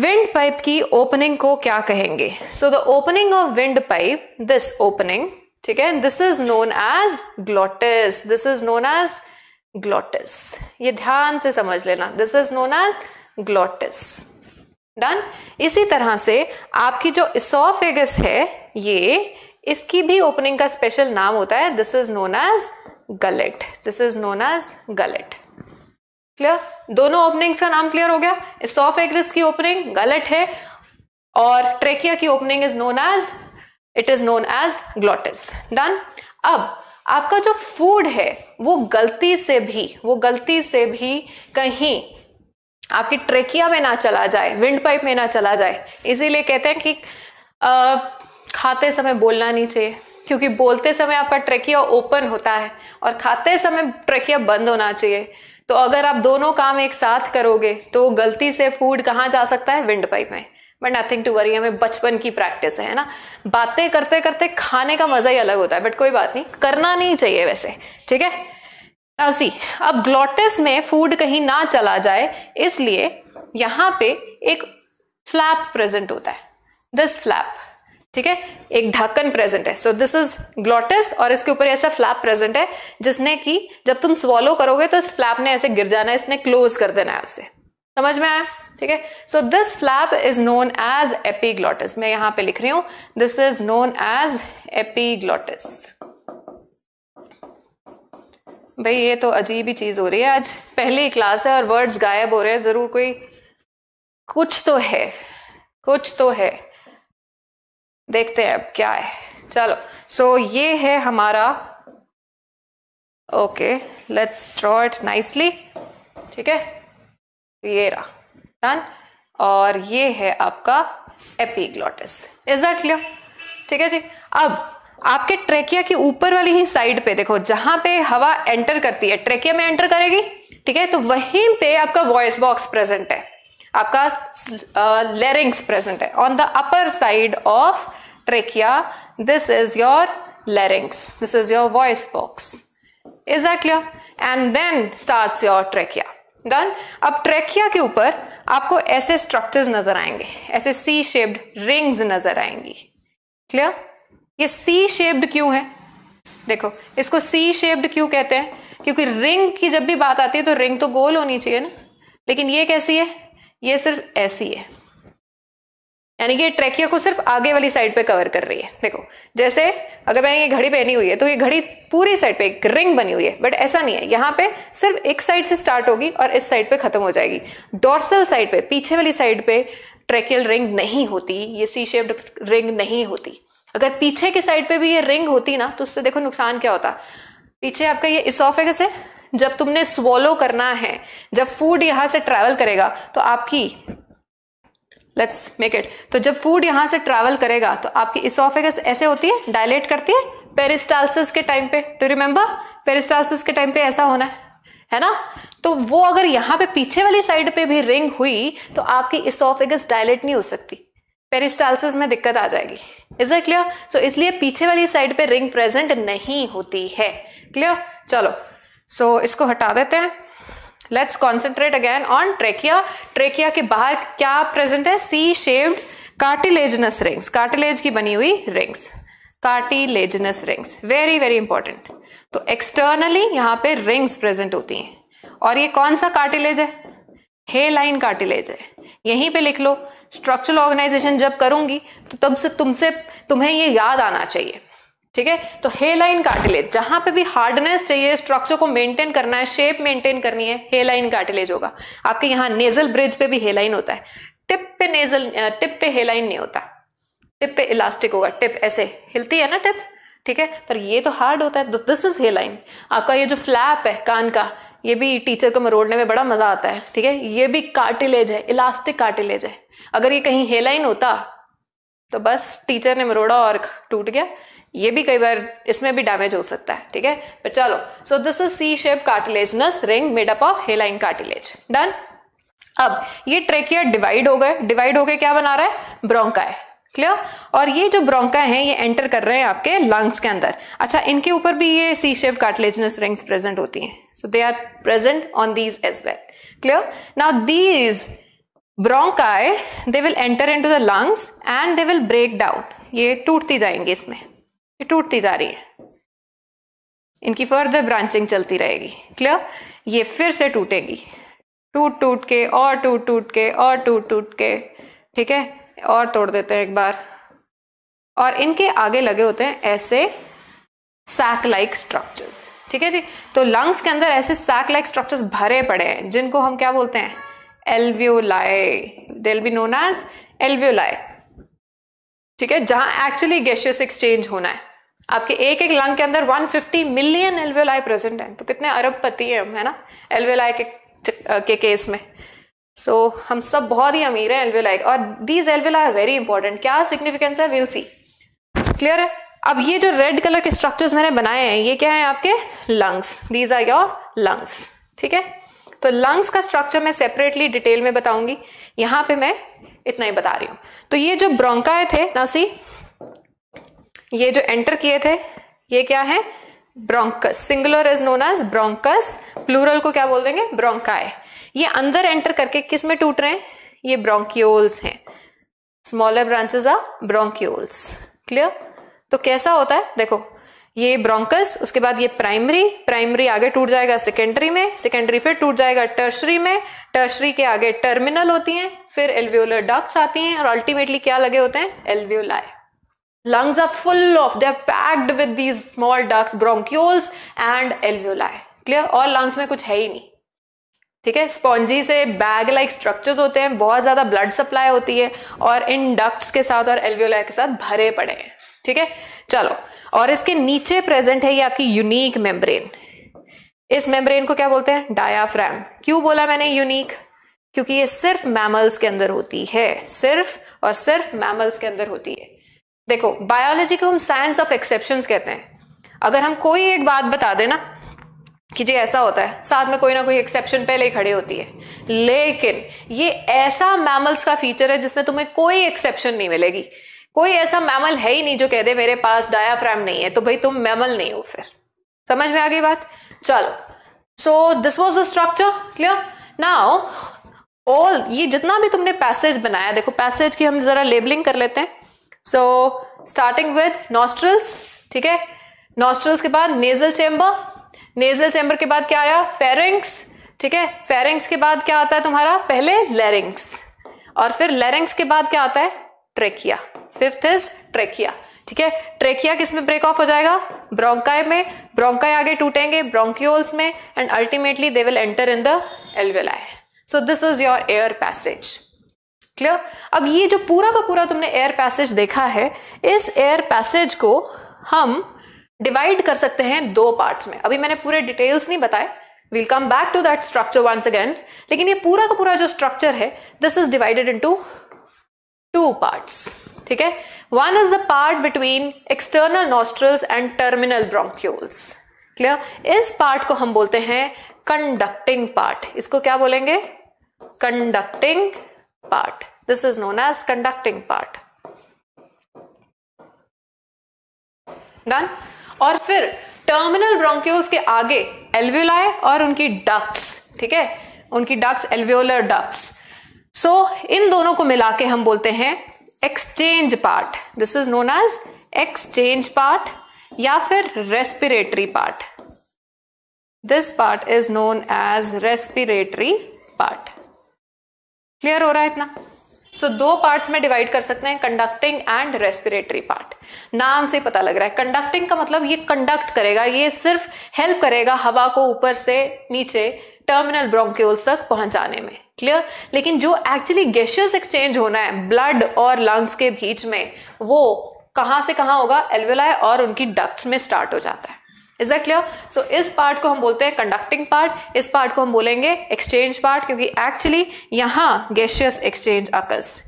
windpipe की ओपनिंग को क्या कहेंगे so the opening of windpipe this opening ठीक है this is known as glottis this is known as glottis ये ध्यान से समझ लेना this is known as glottis done इसी तरह से आपकी जो इसोफेगस है ये इसकी भी ओपनिंग का स्पेशल नाम होता है this is known as gullet this is known as gullet clear दोनों ओपनिंग्स का नाम क्लियर हो गया इसोफेगस की ओपनिंग गलेट है और ट्रेकिया की opening is known as it is known as glottis done अब आपका जो फूड है वो गलती से भी वो गलती से भी कहीं आपकी ट्रेकिया में ना चला जाए विंड पाइप में ना चला जाए इसीलिए कहते हैं कि आ, खाते समय बोलना नहीं चाहिए क्योंकि बोलते समय आपका ट्रेकिया ओपन होता है और खाते समय ट्रेकिया बंद होना चाहिए तो अगर आप दोनों काम एक साथ करोगे तो गलती से फूड कहाँ जा सकता है विंड पाइप में बट नथिंग टू वरी हमें बचपन की प्रैक्टिस है ना बातें करते करते खाने का मजा ही अलग होता है बट कोई बात नहीं करना नहीं चाहिए वैसे ठीक है सी अब ग्लोटिस में फूड कहीं ना चला जाए इसलिए यहां पे एक फ्लैप प्रेजेंट होता है दिस फ्लैप ठीक है एक ढक्कन प्रेजेंट है सो दिस इज ग्लोटिस और इसके ऊपर ऐसा फ्लैप प्रेजेंट है जिसने कि जब तुम स्वॉलो करोगे तो इस फ्लैप ने ऐसे गिर जाना है इसने क्लोज कर देना है उसे समझ में आया ठीक है so this flap is known as epiglottis मैं यहां पे लिख रही हूं this is known as epiglottis भाई ये तो अजीब ही चीज़ हो रही है आज पहली क्लास है और वर्ड्स गायब हो रहे हैं ज़रूर कोई कुछ तो है कुछ तो है देखते हैं अब क्या है चलो सो so, ये है हमारा okay let's draw it nicely ठीक है ये रहा डन और ये है आपका एपीग्लॉटिस इज दैट क्लियर ठीक है जी अब आपके ट्रेकिया के ऊपर वाली ही साइड पे देखो जहां पे हवा एंटर करती है ट्रेकिया में एंटर करेगी ठीक है तो वहीं पे आपका वॉइस बॉक्स प्रेजेंट है आपका लेरिंग्स प्रेजेंट है on the upper side of trachea this is your larynx this is your voice box is that clear and then start your trachea done अब ट्रेकिया के ऊपर आपको ऐसे स्ट्रक्चर्स नजर आएंगे ऐसे सी शेप्ड रिंग्स नजर आएंगी क्लियर ये सी शेप्ड क्यू है देखो इसको सी शेप्ड क्यू कहते हैं क्योंकि रिंग की जब भी बात आती है तो रिंग तो गोल होनी चाहिए ना लेकिन ये कैसी है ये सिर्फ ऐसी है यानी कि ट्रैकिया को सिर्फ आगे वाली साइड पे कवर कर रही है देखो जैसे अगर मैंने ये घड़ी पहनी हुई है तो ये घड़ी पूरी साइड पे एक रिंग बनी हुई है बट ऐसा नहीं है यहां पे सिर्फ एक साइड से स्टार्ट होगी और इस साइड पे खत्म हो जाएगी डोर्सल साइड पे पीछे वाली साइड पे ट्रेकियल रिंग नहीं होती ये सी शेप्ड रिंग नहीं होती अगर पीछे की साइड पे भी ये रिंग होती ना तो उससे देखो नुकसान क्या होता पीछे आपका ये इसोफेगस है जब तुमने स्वॉलो करना है जब फूड यहां से ट्रैवल करेगा तो आपकी लेट्स मेक इट तो जब फूड यहां से ट्रैवल करेगा तो आपकी इसोफेगस ऐसे होती है डायलेट करती है पेरिस्टालसिस के टाइम पे टू रिमेंबर पेरिस्टालसिस के टाइम पे ऐसा होना है है ना तो वो अगर यहाँ पे पीछे वाली साइड पे भी रिंग हुई तो आपकी इसोफेगस डायलेट नहीं हो सकती पेरिस्टालसिस में दिक्कत आ जाएगी इज इट क्लियर सो इसलिए पीछे वाली साइड पे रिंग प्रेजेंट नहीं होती है क्लियर चलो सो so, इसको हटा देते हैं let's concentrate again on trachea trachea के बाहर क्या प्रेजेंट है C shaped cartilaginous rings cartilage की बनी हुई rings cartilaginous rings very very important तो एक्सटर्नली यहां पे रिंग्स प्रेजेंट होती हैं और ये कौन सा कार्टिलेज है हे लाइन कार्टिलेज है यहीं पे लिख लो स्ट्रक्चरल ऑर्गेनाइजेशन जब करूंगी तो तब से तुमसे तुम्हें ये याद आना चाहिए ठीक है तो हेलाइन कार्टिलेज जहां पे भी हार्डनेस चाहिए स्ट्रक्चर को मेंटेन करना है शेप मेंटेन करनी है लाइन काटिलेज होगा आपके यहाँ नेजल ब्रिज पे भी हे लाइन होता है टिप पे नेजल टिप पे हेलाइन नहीं होता टिप पे इलास्टिक होगा टिप ऐसे हिलती है ना टिप ठीक है पर ये तो हार्ड होता है दिस इज हे लाइन आपका ये जो फ्लैप है कान का ये भी टीचर को मरोड़ने में बड़ा मजा आता है ठीक है ये भी कार्टिलेज है इलास्टिक कार्टिलेज है अगर ये कहीं हेलाइन होता तो बस टीचर ने मरोड़ा और टूट गया ये भी कई बार इसमें भी डैमेज हो सकता है ठीक है पर चलो so this is C shape cartilaginous ring made up of hyaline cartilage done अब ये ट्रेकिया डिवाइड हो गए डिवाइड होकर क्या बना रहा है है क्लियर और ये जो ब्रोंका है ये एंटर कर रहे हैं आपके लंग्स के अंदर अच्छा इनके ऊपर भी ये C shape cartilaginous rings present होती हैं so they are present on these as well clear now these bronchi they will enter into the lungs and they will break down ये टूटती जाएंगी इसमें ये टूटती जा रही है इनकी फर्दर ब्रांचिंग चलती रहेगी क्लियर ये फिर से टूटेगी टूट टूट के और टूट टूट के और टूट टूट के ठीक है और तोड़ देते हैं एक बार और इनके आगे लगे होते हैं ऐसे सैक लाइक स्ट्रक्चर्स ठीक है जी तो लंग्स के अंदर ऐसे सैक लाइक स्ट्रक्चर्स भरे पड़े हैं जिनको हम क्या बोलते हैं alveoli be known as alveoli ठीक है जहां एक्चुअली गैशियस एक्सचेंज होना है आपके एक एक लंग के अंदर 150 मिलियन एल्वियोलाई प्रेजेंट है तो कितने अरब पति हैं है ना एल्वियोलाई के, के केस में सो so, हम सब बहुत ही अमीर हैं एलवेलाई और these alveoli are very important क्या सिग्निफिकेंस है विल सी क्लियर है अब ये जो रेड कलर के स्ट्रक्चर्स मैंने बनाए हैं ये क्या है आपके lungs these are your lungs ठीक है तो लंग्स का स्ट्रक्चर मैं सेपरेटली डिटेल में बताऊंगी यहां पे मैं इतना ही बता रही हूं तो ये जो ब्रोंकाए थे नासी ये जो एंटर किए थे ये क्या है bronchus singular is known as bronchus plural को क्या बोल देंगे ब्रोंकाए ये अंदर एंटर करके किस में टूट रहे हैं ये ब्रोंकियोल्स हैं smaller branches are bronchioles clear तो कैसा होता है देखो ये ब्रोंकस उसके बाद ये प्राइमरी प्राइमरी आगे टूट जाएगा सेकेंडरी में सेकेंडरी फिर टूट जाएगा टर्शरी में टर्शरी के आगे टर्मिनल होती हैं फिर एल्वियोलर डक्ट्स आती हैं और अल्टीमेटली क्या लगे होते हैं lungs are full of they are packed with these small ducts bronchioles and alveoli clear और लंग्स में कुछ है ही नहीं ठीक है स्पॉन्जी से बैग लाइक स्ट्रक्चर्स होते हैं बहुत ज़्यादा ब्लड सप्लाई होती है और इन डक्ट्स के साथ और एल्वियोलाई के साथ भरे पड़े हैं ठीक है चलो और इसके नीचे प्रेजेंट है ये आपकी यूनिक मेम्ब्रेन इस मेम्ब्रेन को क्या बोलते हैं डायाफ्राम क्यों बोला मैंने यूनिक क्योंकि ये सिर्फ मैमल्स के अंदर होती है सिर्फ और सिर्फ मैमल्स के अंदर होती है देखो बायोलॉजी को हम साइंस ऑफ एक्सेप्शन कहते हैं अगर हम कोई एक बात बता देना कि जी ऐसा होता है साथ में कोई ना कोई एक्सेप्शन पहले ही खड़े होती है लेकिन ये ऐसा मैमल्स का फीचर है जिसमें तुम्हें कोई एक्सेप्शन नहीं मिलेगी कोई ऐसा मैमल है ही नहीं जो कह दे मेरे पास डायाफ्राम नहीं है तो भाई तुम मैमल नहीं हो फिर समझ में आ गई बात चलो so this was the structure clear now all ये जितना भी तुमने पैसेज बनाया देखो पैसेज की हम जरा लेबलिंग कर लेते हैं सो स्टार्टिंग विद नॉस्ट्रल्स ठीक है नॉस्ट्रल्स के बाद नेजल चेम्बर नेजल चैम्बर के बाद क्या आया फेरेंक्स ठीक है फेरेंक्स के बाद क्या आता है तुम्हारा पहले लेरिंग्स और फिर लेरिंग्स के बाद क्या आता है ट्रेकिया फिफ्थ इज ट्रेकिया ठीक है ट्रेकिया किस में ब्रेक ऑफ हो जाएगा ब्रोंकाई में ब्रोंकाई आगे टूटेंगे ब्रोंक्यूल्स में and ultimately they will enter in the alveoli so this is your air passage clear अब ये जो पूरा का पूरा तुमने एयर पैसेज देखा है इस एयर पैसेज को हम डिवाइड कर सकते हैं दो पार्ट्स में अभी मैंने पूरे डिटेल्स नहीं बताए we'll come back to that structure once again लेकिन ये पूरा का पूरा जो स्ट्रक्चर है this is divided into two parts ठीक है one is the part between external nostrils and terminal bronchioles clear इस पार्ट को हम बोलते हैं कंडक्टिंग पार्ट इसको क्या बोलेंगे conducting part this is known as conducting part done और फिर टर्मिनल ब्रोंक्यूल्स के आगे एल्व्यूलाय और उनकी डक्ट्स ठीक है उनकी डक्ट्स एल्वियोलर डक्ट्स सो इन दोनों को मिला के हम बोलते हैं exchange part this is known as exchange part या फिर respiratory part this part is known as respiratory part clear हो रहा है इतना सो so, दो पार्ट्स में डिवाइड कर सकते हैं कंडक्टिंग एंड रेस्पिरेटरी पार्ट नाम से पता लग रहा है कंडक्टिंग का मतलब ये कंडक्ट करेगा ये सिर्फ हेल्प करेगा हवा को ऊपर से नीचे टर्मिनल ब्रोंक्यूल्स तक पहुंचाने में क्लियर लेकिन जो एक्चुअली गैशियस एक्सचेंज होना है ब्लड और लंग्स के बीच में वो कहां से कहां होगा एल्वेलाय और उनकी डक्ट्स में स्टार्ट हो जाता है इज दैट क्लियर सो इस पार्ट को हम बोलते हैं कंडक्टिंग पार्ट इस पार्ट को हम बोलेंगे एक्सचेंज पार्ट क्योंकि एक्चुअली यहां gaseous exchange occurs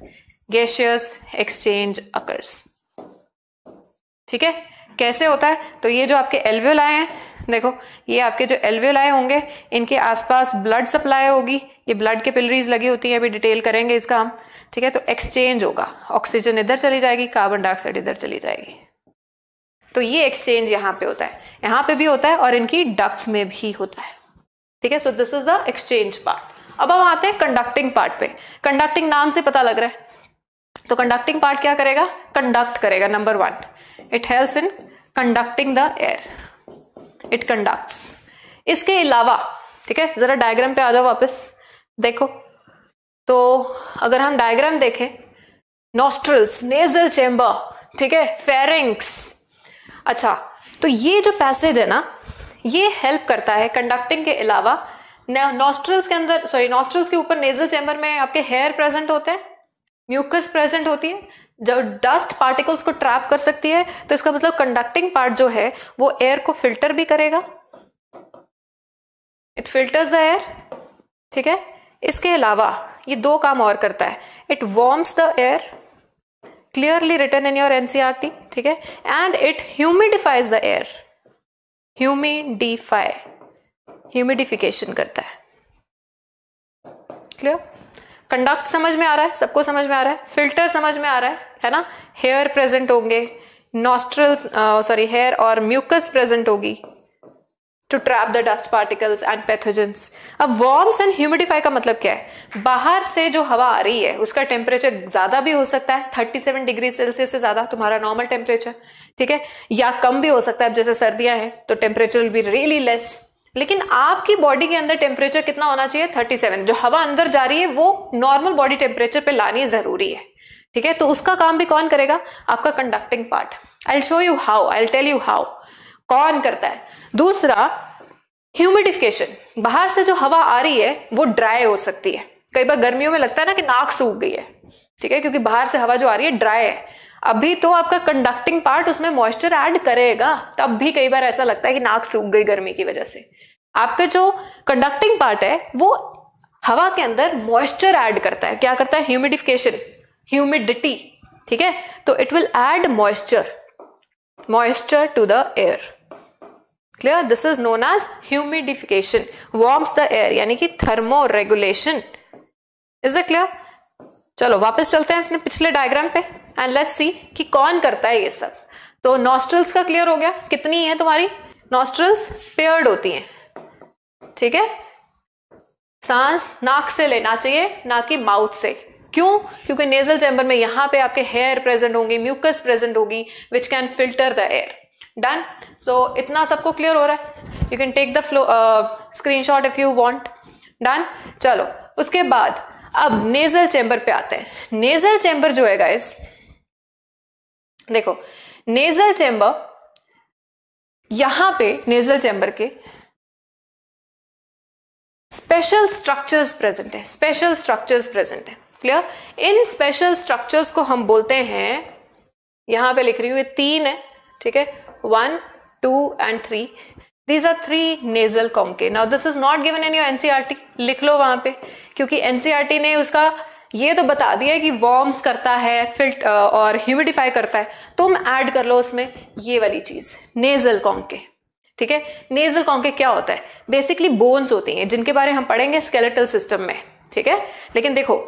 gaseous exchange occurs ठीक है कैसे होता है तो ये जो आपके एल्वियल आए हैं देखो ये आपके जो एल्वियल आए होंगे इनके आसपास ब्लड सप्लाई होगी ये ब्लड के पिलरीज लगी होती हैं अभी डिटेल करेंगे इसका हम ठीक है तो एक्सचेंज होगा ऑक्सीजन इधर चली जाएगी कार्बन डाइऑक्साइड इधर चली जाएगी तो ये एक्सचेंज यहां पे होता है यहां पे भी होता है और इनकी डक्ट्स में भी होता है ठीक है so this is the exchange part अब हम आते हैं कंडक्टिंग पार्ट पे कंडक्टिंग नाम से पता लग रहा है तो कंडक्टिंग पार्ट क्या करेगा कंडक्ट करेगा number one it helps in conducting the air it conducts इसके अलावा ठीक है जरा डायग्राम पे आ जाओ वापस देखो तो अगर हम डायग्राम देखें नोस्ट्रल्स नेजल चेम्बर ठीक है फेरिंग्स अच्छा तो ये जो पैसेज है ना ये हेल्प करता है कंडक्टिंग के अलावा नॉस्ट्रल्स के अंदर सॉरी नॉस्ट्रल्स के ऊपर नेजल चैम्बर में आपके हेयर प्रेजेंट होते हैं म्यूकस प्रेजेंट होती है जब डस्ट पार्टिकल्स को ट्रैप कर सकती है तो इसका मतलब कंडक्टिंग पार्ट जो है वो एयर को फिल्टर भी करेगा इट फिल्टर्स द एयर ठीक है इसके अलावा ये दो काम और करता है it warms the air written in your NCERT ठीक है and it humidifies the air humidify humidification करता है क्लियर कंडक्ट समझ में आ रहा है सबको समझ में आ रहा है फिल्टर समझ में आ रहा है है ना हेयर प्रेजेंट होंगे नॉस्ट्रल सॉरी हेयर और म्यूकस प्रेजेंट होगी to trap the dust particles and pathogens अब वॉर्म्स एंड ह्यूमिडिफाई का मतलब क्या है बाहर से जो हवा आ रही है उसका टेम्परेचर ज्यादा भी हो सकता है 37 डिग्री सेल्सियस से ज्यादा तुम्हारा नॉर्मल टेम्परेचर ठीक है या कम भी हो सकता है जैसे सर्दियां हैं तो temperature will be really less लेकिन आपकी बॉडी के अंदर टेम्परेचर कितना होना चाहिए 37 जो हवा अंदर जा रही है वो नॉर्मल बॉडी टेम्परेचर पे लानी जरूरी है ठीक है तो उसका काम भी कौन करेगा आपका conducting part I show you how I tell you how कौन करता है दूसरा ह्यूमिडिफिकेशन बाहर से जो हवा आ रही है वो ड्राई हो सकती है कई बार गर्मियों में लगता है ना कि नाक सूख गई है ठीक है क्योंकि बाहर से हवा जो आ रही है ड्राई है अभी तो आपका कंडक्टिंग पार्ट उसमें मॉइस्चर ऐड करेगा तब भी कई बार ऐसा लगता है कि नाक सूख गई गर्मी की वजह से आपका जो कंडक्टिंग पार्ट है वो हवा के अंदर मॉइस्चर ऐड करता है क्या करता है ह्यूमिडिफिकेशन ह्यूमिडिटी ठीक है तो it will add moisture moisture to the air clear this is known as humidification warms the air यानी कि thermoregulation is it clear चलो वापस चलते हैं अपने पिछले डायग्राम पे एंड लेट्स सी कि कौन करता है ये सब तो नॉस्ट्रल्स का क्लियर हो गया कितनी है तुम्हारी नॉस्ट्रल्स पेयर्ड होती हैं ठीक है सांस नाक से लेना चाहिए ना कि माउथ से क्यों क्योंकि नेजल चैम्बर में यहां पे आपके हेयर प्रेजेंट होंगे म्यूकस प्रेजेंट होगी which can filter the air done so इतना सबको क्लियर हो रहा है you can take the flow screenshot if you want done चलो उसके बाद अब नेजल चैम्बर पे आते हैं नेजल चैम्बर जो है गाइस देखो नेजल चैम्बर यहां पे नेजल चैम्बर के स्पेशल स्ट्रक्चर्स प्रेजेंट है स्पेशल स्ट्रक्चर्स प्रेजेंट है क्लियर इन स्पेशल स्ट्रक्चर्स को हम बोलते हैं यहां पे लिख रही हूं ये तीन है ठीक है one two and three These are three nasal concave. This is not given in you your NCRT. E लिख लो वहां पे क्योंकि टी e ने उसका ये तो बता दिया कि वॉर्म्स करता है फिल्ट और ह्यूमिडिफाई करता है तुम तो ऐड कर लो उसमें ये वाली चीज नेजल कॉन्के ठीक है नेजल कॉन्के क्या होता है बेसिकली बोन्स होती हैं जिनके बारे हम पढ़ेंगे स्केलेटल सिस्टम में ठीक है लेकिन देखो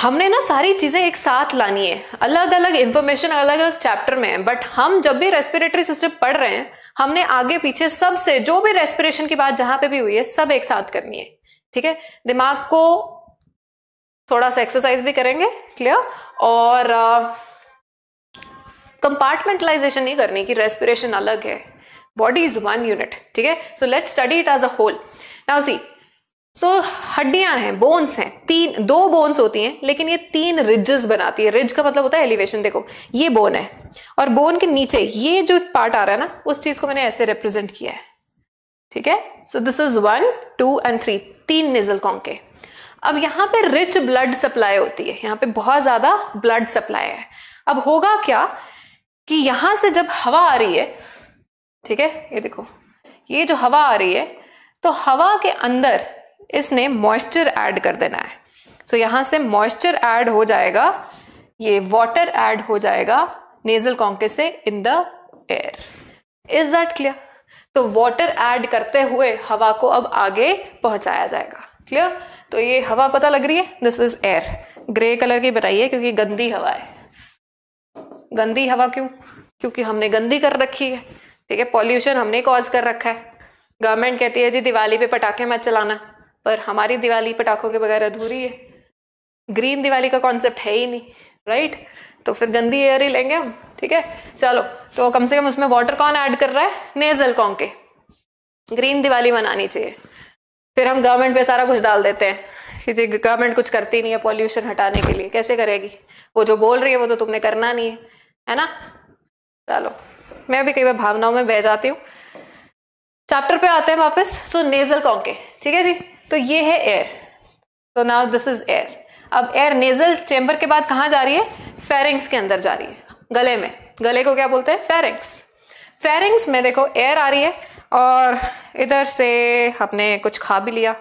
हमने ना सारी चीज़ें एक साथ लानी है अलग अलग इंफॉर्मेशन अलग अलग चैप्टर में है बट हम जब भी रेस्पिरेटरी सिस्टम पढ़ रहे हैं हमने आगे पीछे सब से जो भी रेस्पिरेशन की बात जहां पे भी हुई है सब एक साथ करनी है ठीक है दिमाग को थोड़ा सा एक्सरसाइज भी करेंगे क्लियर और कंपार्टमेंटलाइजेशन uh, नहीं करनी कि रेस्पिरेशन अलग है बॉडी इज वन यूनिट ठीक है so let study it as a whole now see so so, हड्डियां हैं बोन्स हैं तीन दो बोन्स होती हैं लेकिन ये तीन रिजेस बनाती है रिज का मतलब होता है एलिवेशन देखो ये बोन है और बोन के नीचे ये जो पार्ट आ रहा है ना उस चीज को मैंने ऐसे रिप्रेजेंट किया है ठीक है so this is one two and three तीन निजल कॉन्के अब यहां पे रिच ब्लड सप्लाई होती है यहां पे बहुत ज्यादा ब्लड सप्लाई है अब होगा क्या कि यहां से जब हवा आ रही है ठीक है ये देखो ये जो हवा आ रही है तो हवा के अंदर इसने मॉइस्चर ऐड कर देना है सो so, यहां से मॉइस्चर ऐड हो जाएगा ये वाटर ऐड हो जाएगा नेजल कॉन्के से in the air is that clear तो वाटर ऐड करते हुए हवा को अब आगे पहुंचाया जाएगा क्लियर तो ये हवा पता लग रही है this is air grey colour की बताइए क्योंकि गंदी हवा है गंदी हवा क्यों क्योंकि हमने गंदी कर रखी है ठीक है पॉल्यूशन हमने कॉज कर रखा है गवर्नमेंट कहती है जी दिवाली पे पटाखे मत चलाना पर हमारी दिवाली पटाखों के बगैर अधूरी है ग्रीन दिवाली का कॉन्सेप्ट है ही नहीं राइट तो फिर गंदी एयर ही लेंगे हम ठीक है चलो तो कम से कम उसमें वाटर कॉन ऐड कर रहा है nasal conchae green Diwali मनानी चाहिए फिर हम गवर्नमेंट पे सारा कुछ डाल देते हैं कि जी गवर्नमेंट कुछ करती नहीं है पॉल्यूशन हटाने के लिए कैसे करेगी वो जो बोल रही है वो तो तुमने करना नहीं है है ना चलो मैं भी कई बार भावनाओं में बह जाती हूँ चैप्टर पे आते हैं वापस तो नेजल कॉन्के ठीक है जी तो ये है एयर तो नाउ दिस इज एयर अब एयर नेजल चेंबर के बाद कहां जा रही है फेरिंग्स के अंदर जा रही है गले में गले को क्या बोलते हैं फेरिंग्स फेरिंग्स में देखो एयर आ रही है और इधर से हमने कुछ खा भी लिया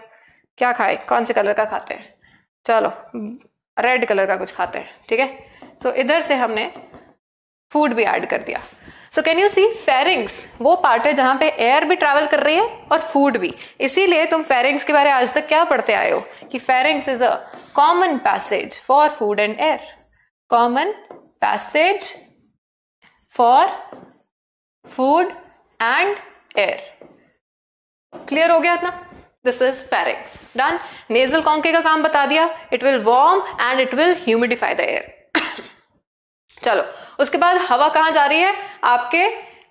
क्या खाए कौन से कलर का खाते हैं चलो रेड कलर का कुछ खाते हैं ठीक है तो इधर से हमने फूड भी ऐड कर दिया so can you see pharynx वो पार्ट है जहां पे एयर भी ट्रैवल कर रही है और फूड भी इसीलिए तुम फेरिंग्स के बारे में आज तक क्या पढ़ते आए हो कि pharynx is a common passage for food and air common passage for food and air clear हो गया इतना this is pharynx done nasal conchae का काम बता दिया it will warm and it will humidify the air चलो उसके बाद हवा कहाँ जा रही है आपके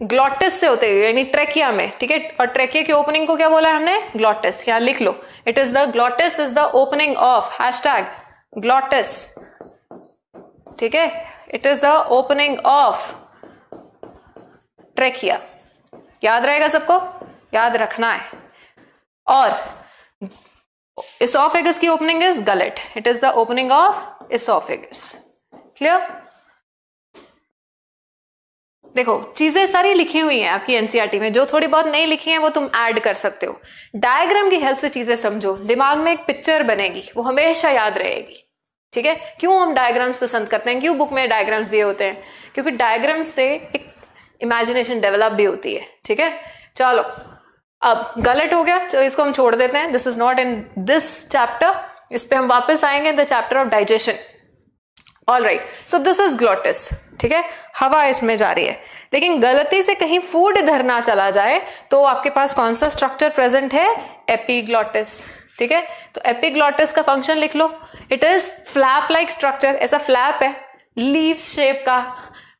ग्लॉटिस से होते हुए यानी ट्रेकिया में ठीक है और ट्रेकिया की ओपनिंग को क्या बोला है हमने ग्लॉटिस यहां लिख लो it is the glottis is the opening of hashtag glottis ठीक है it is the opening of trachea याद रहेगा सबको याद रखना है और इसोफेगस की opening is gullet it is the opening of oesophagus clear देखो चीजें सारी लिखी हुई हैं आपकी एनसीईआरटी e में जो थोड़ी बहुत नहीं लिखी हैं वो तुम ऐड कर सकते हो डायग्राम की हेल्प से चीजें समझो दिमाग में एक पिक्चर बनेगी वो हमेशा याद रहेगी ठीक है क्यों हम डायग्राम्स पसंद करते हैं क्यों बुक में डायग्राम्स दिए होते हैं क्योंकि डायग्राम से एक इमेजिनेशन डेवलप भी होती है ठीक है चलो अब गलत हो गया चलो इसको हम छोड़ देते हैं this is not in this chapter इस पर हम वापस आएंगे in the chapter of digestion all right so this is glottis ठीक है हवा इसमें जा रही है लेकिन गलती से कहीं फूड इधर ना चला जाए तो आपके पास कौन सा स्ट्रक्चर प्रेजेंट है एपीग्लॉटिस ठीक है तो एपीग्लॉटिस का फंक्शन लिख लो it is flap like structure ऐसा फ्लैप है लीव शेप का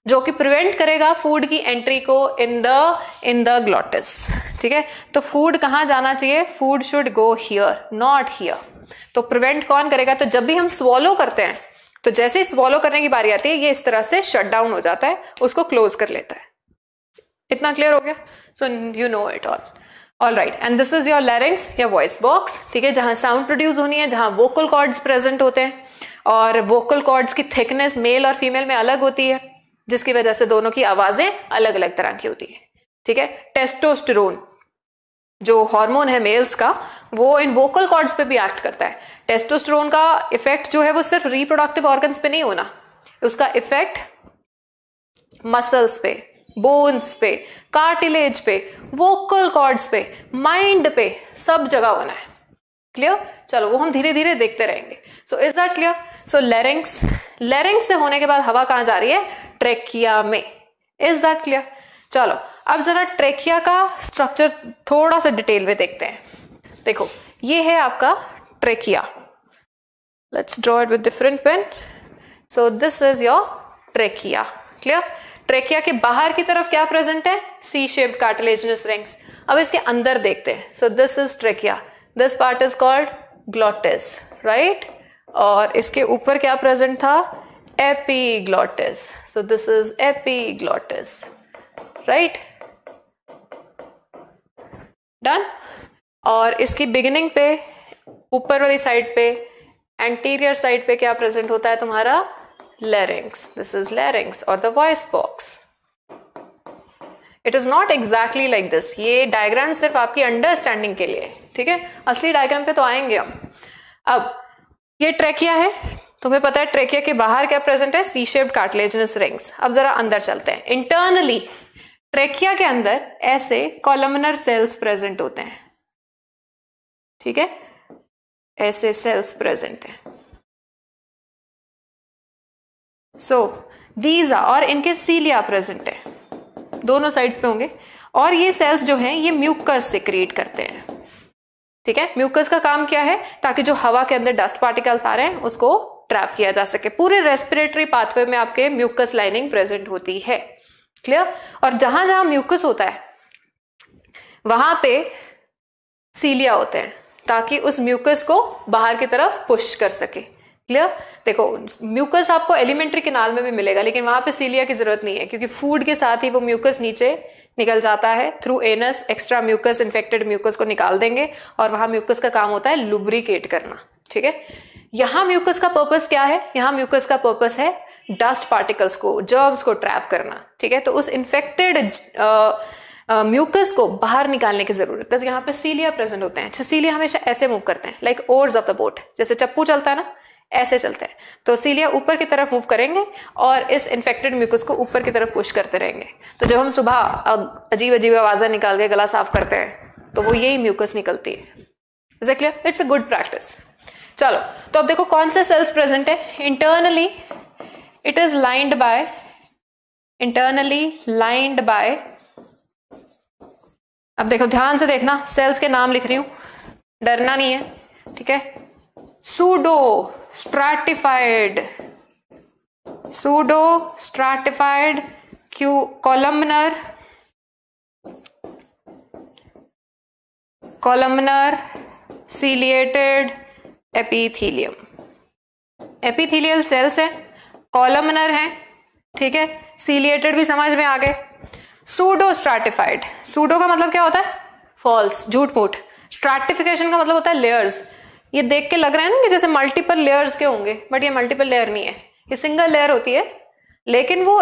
जो कि प्रिवेंट करेगा फूड की एंट्री को in the in the glottis ठीक है तो फूड कहाँ जाना चाहिए food should go here not here तो प्रिवेंट कौन करेगा तो जब भी हम स्वॉलो करते हैं तो जैसे इस स्वॉलो करने की बारी आती है ये इस तरह से शट डाउन हो जाता है उसको क्लोज कर लेता है इतना क्लियर हो गया so you know it all all right and this is your larynx या वॉइस बॉक्स ठीक है जहां साउंड प्रोड्यूस होनी है जहां वोकल कॉर्ड्स प्रेजेंट होते हैं और वोकल कॉर्ड्स की थिकनेस मेल और फीमेल में अलग होती है जिसकी वजह से दोनों की आवाजें अलग अलग तरह की होती है ठीक है टेस्टोस्टेरोन जो हार्मोन है मेल्स का वो इन वोकल कॉर्ड्स पे भी एक्ट करता है टेस्टोस्टेरोन का इफेक्ट जो है वो सिर्फ रिप्रोडक्टिव ऑर्गन्स पे नहीं होना उसका इफेक्ट मसल्स पे बोन्स पे कार्टिलेज पे वोकल कॉर्ड्स पे माइंड पे सब जगह होना है क्लियर चलो वो हम धीरे धीरे देखते रहेंगे so is that clear so larynx larynx से होने के बाद हवा कहां जा रही है ट्रेकिया में इज दैट क्लियर चलो अब जरा ट्रेकिया का स्ट्रक्चर थोड़ा सा डिटेल में देखते हैं देखो ये है आपका trachea let's draw it with different pen so this is your trachea clear trachea के बाहर की तरफ क्या प्रेजेंट है सी शेप्ड कार्टिलेजनस रिंग्स अब इसके अंदर देखते हैं so this is trachea this part is called glottis right और इसके ऊपर क्या प्रेजेंट था epiglottis so this is epiglottis right done और इसकी बिगिनिंग पे ऊपर वाली साइड पे एंटीरियर साइड पे क्या प्रेजेंट होता है तुम्हारा लेरिंग्स दिस इज लेरिंग्स और the voice box it is not exactly like this ये डायग्राम सिर्फ आपकी अंडरस्टैंडिंग के लिए ठीक है असली डायग्राम पे तो आएंगे हम अब ये ट्रेकिया है तुम्हें पता है ट्रेकिया के बाहर क्या प्रेजेंट है सी शेप्ड कार्टिलेजनस रिंग्स अब जरा अंदर चलते हैं इंटरनली ट्रेकिया के अंदर ऐसे कॉलमनर सेल्स प्रेजेंट होते हैं ठीक है ऐसे सेल्स प्रेजेंट हैं सो दीज और इनके सीलिया प्रेजेंट है दोनों साइड्स पे होंगे और ये सेल्स जो हैं ये म्यूकस से क्रिएट करते हैं ठीक है म्यूकस का काम क्या है ताकि जो हवा के अंदर डस्ट पार्टिकल्स आ रहे हैं उसको ट्रैप किया जा सके पूरे रेस्पिरेटरी पाथवे में आपके म्यूकस लाइनिंग प्रेजेंट होती है क्लियर और जहां जहां म्यूकस होता है वहां पे सीलिया होते हैं ताकि उस म्यूकस को बाहर की तरफ पुश कर सके क्लियर देखो म्यूकस आपको एलिमेंट्री किनाल में भी मिलेगा लेकिन वहां पे सीलिया की जरूरत नहीं है क्योंकि फूड के साथ ही वो म्यूकस नीचे निकल जाता है through anus extra mucus infected mucus को निकाल देंगे और वहां म्यूकस का काम होता है लुब्रिकेट करना ठीक है यहाँ म्यूकस का पर्पस क्या है यहाँ म्यूकस का पर्पस है डस्ट पार्टिकल्स को जर्म्स को ट्रैप करना ठीक है तो उस इन्फेक्टेड म्यूकस को बाहर निकालने की जरूरत है तो यहाँ पे सीलिया प्रेजेंट होते हैं सीलिया अच्छा, हमेशा ऐसे मूव करते हैं like oars of the boat जैसे चप्पू चलता है ना ऐसे चलते हैं तो सीलिया ऊपर की तरफ मूव करेंगे और इस इन्फेक्टेड म्यूकस को ऊपर की तरफ पुश करते रहेंगे तो जब हम सुबह अजीब अजीब आवाज़ें निकाल के गला साफ करते हैं तो वो यही म्यूकस निकलती है is clear it's a good practice चलो तो अब देखो कौन से सेल्स प्रेजेंट है internally it is lined by internally lined by अब देखो ध्यान से देखना सेल्स के नाम लिख रही हूं डरना नहीं है ठीक है सूडो स्ट्रैटिफाइड सूडो स्ट्रैटिफाइड क्यू columnar columnar ciliated epithelium epithelial cells है कॉलमनर है ठीक है सीलिएटेड भी समझ में आ गए सूडो स्ट्रेटिफाइड सूडो का मतलब क्या होता है फॉल्स झूठ मूठ स्ट्रेटिफिकेशन का मतलब होता है लेयर्स ये देख के लग रहा है ना कि जैसे मल्टीपल लेयर्स के होंगे बट ये मल्टीपल लेयर नहीं है ये सिंगल लेयर होती है लेकिन वो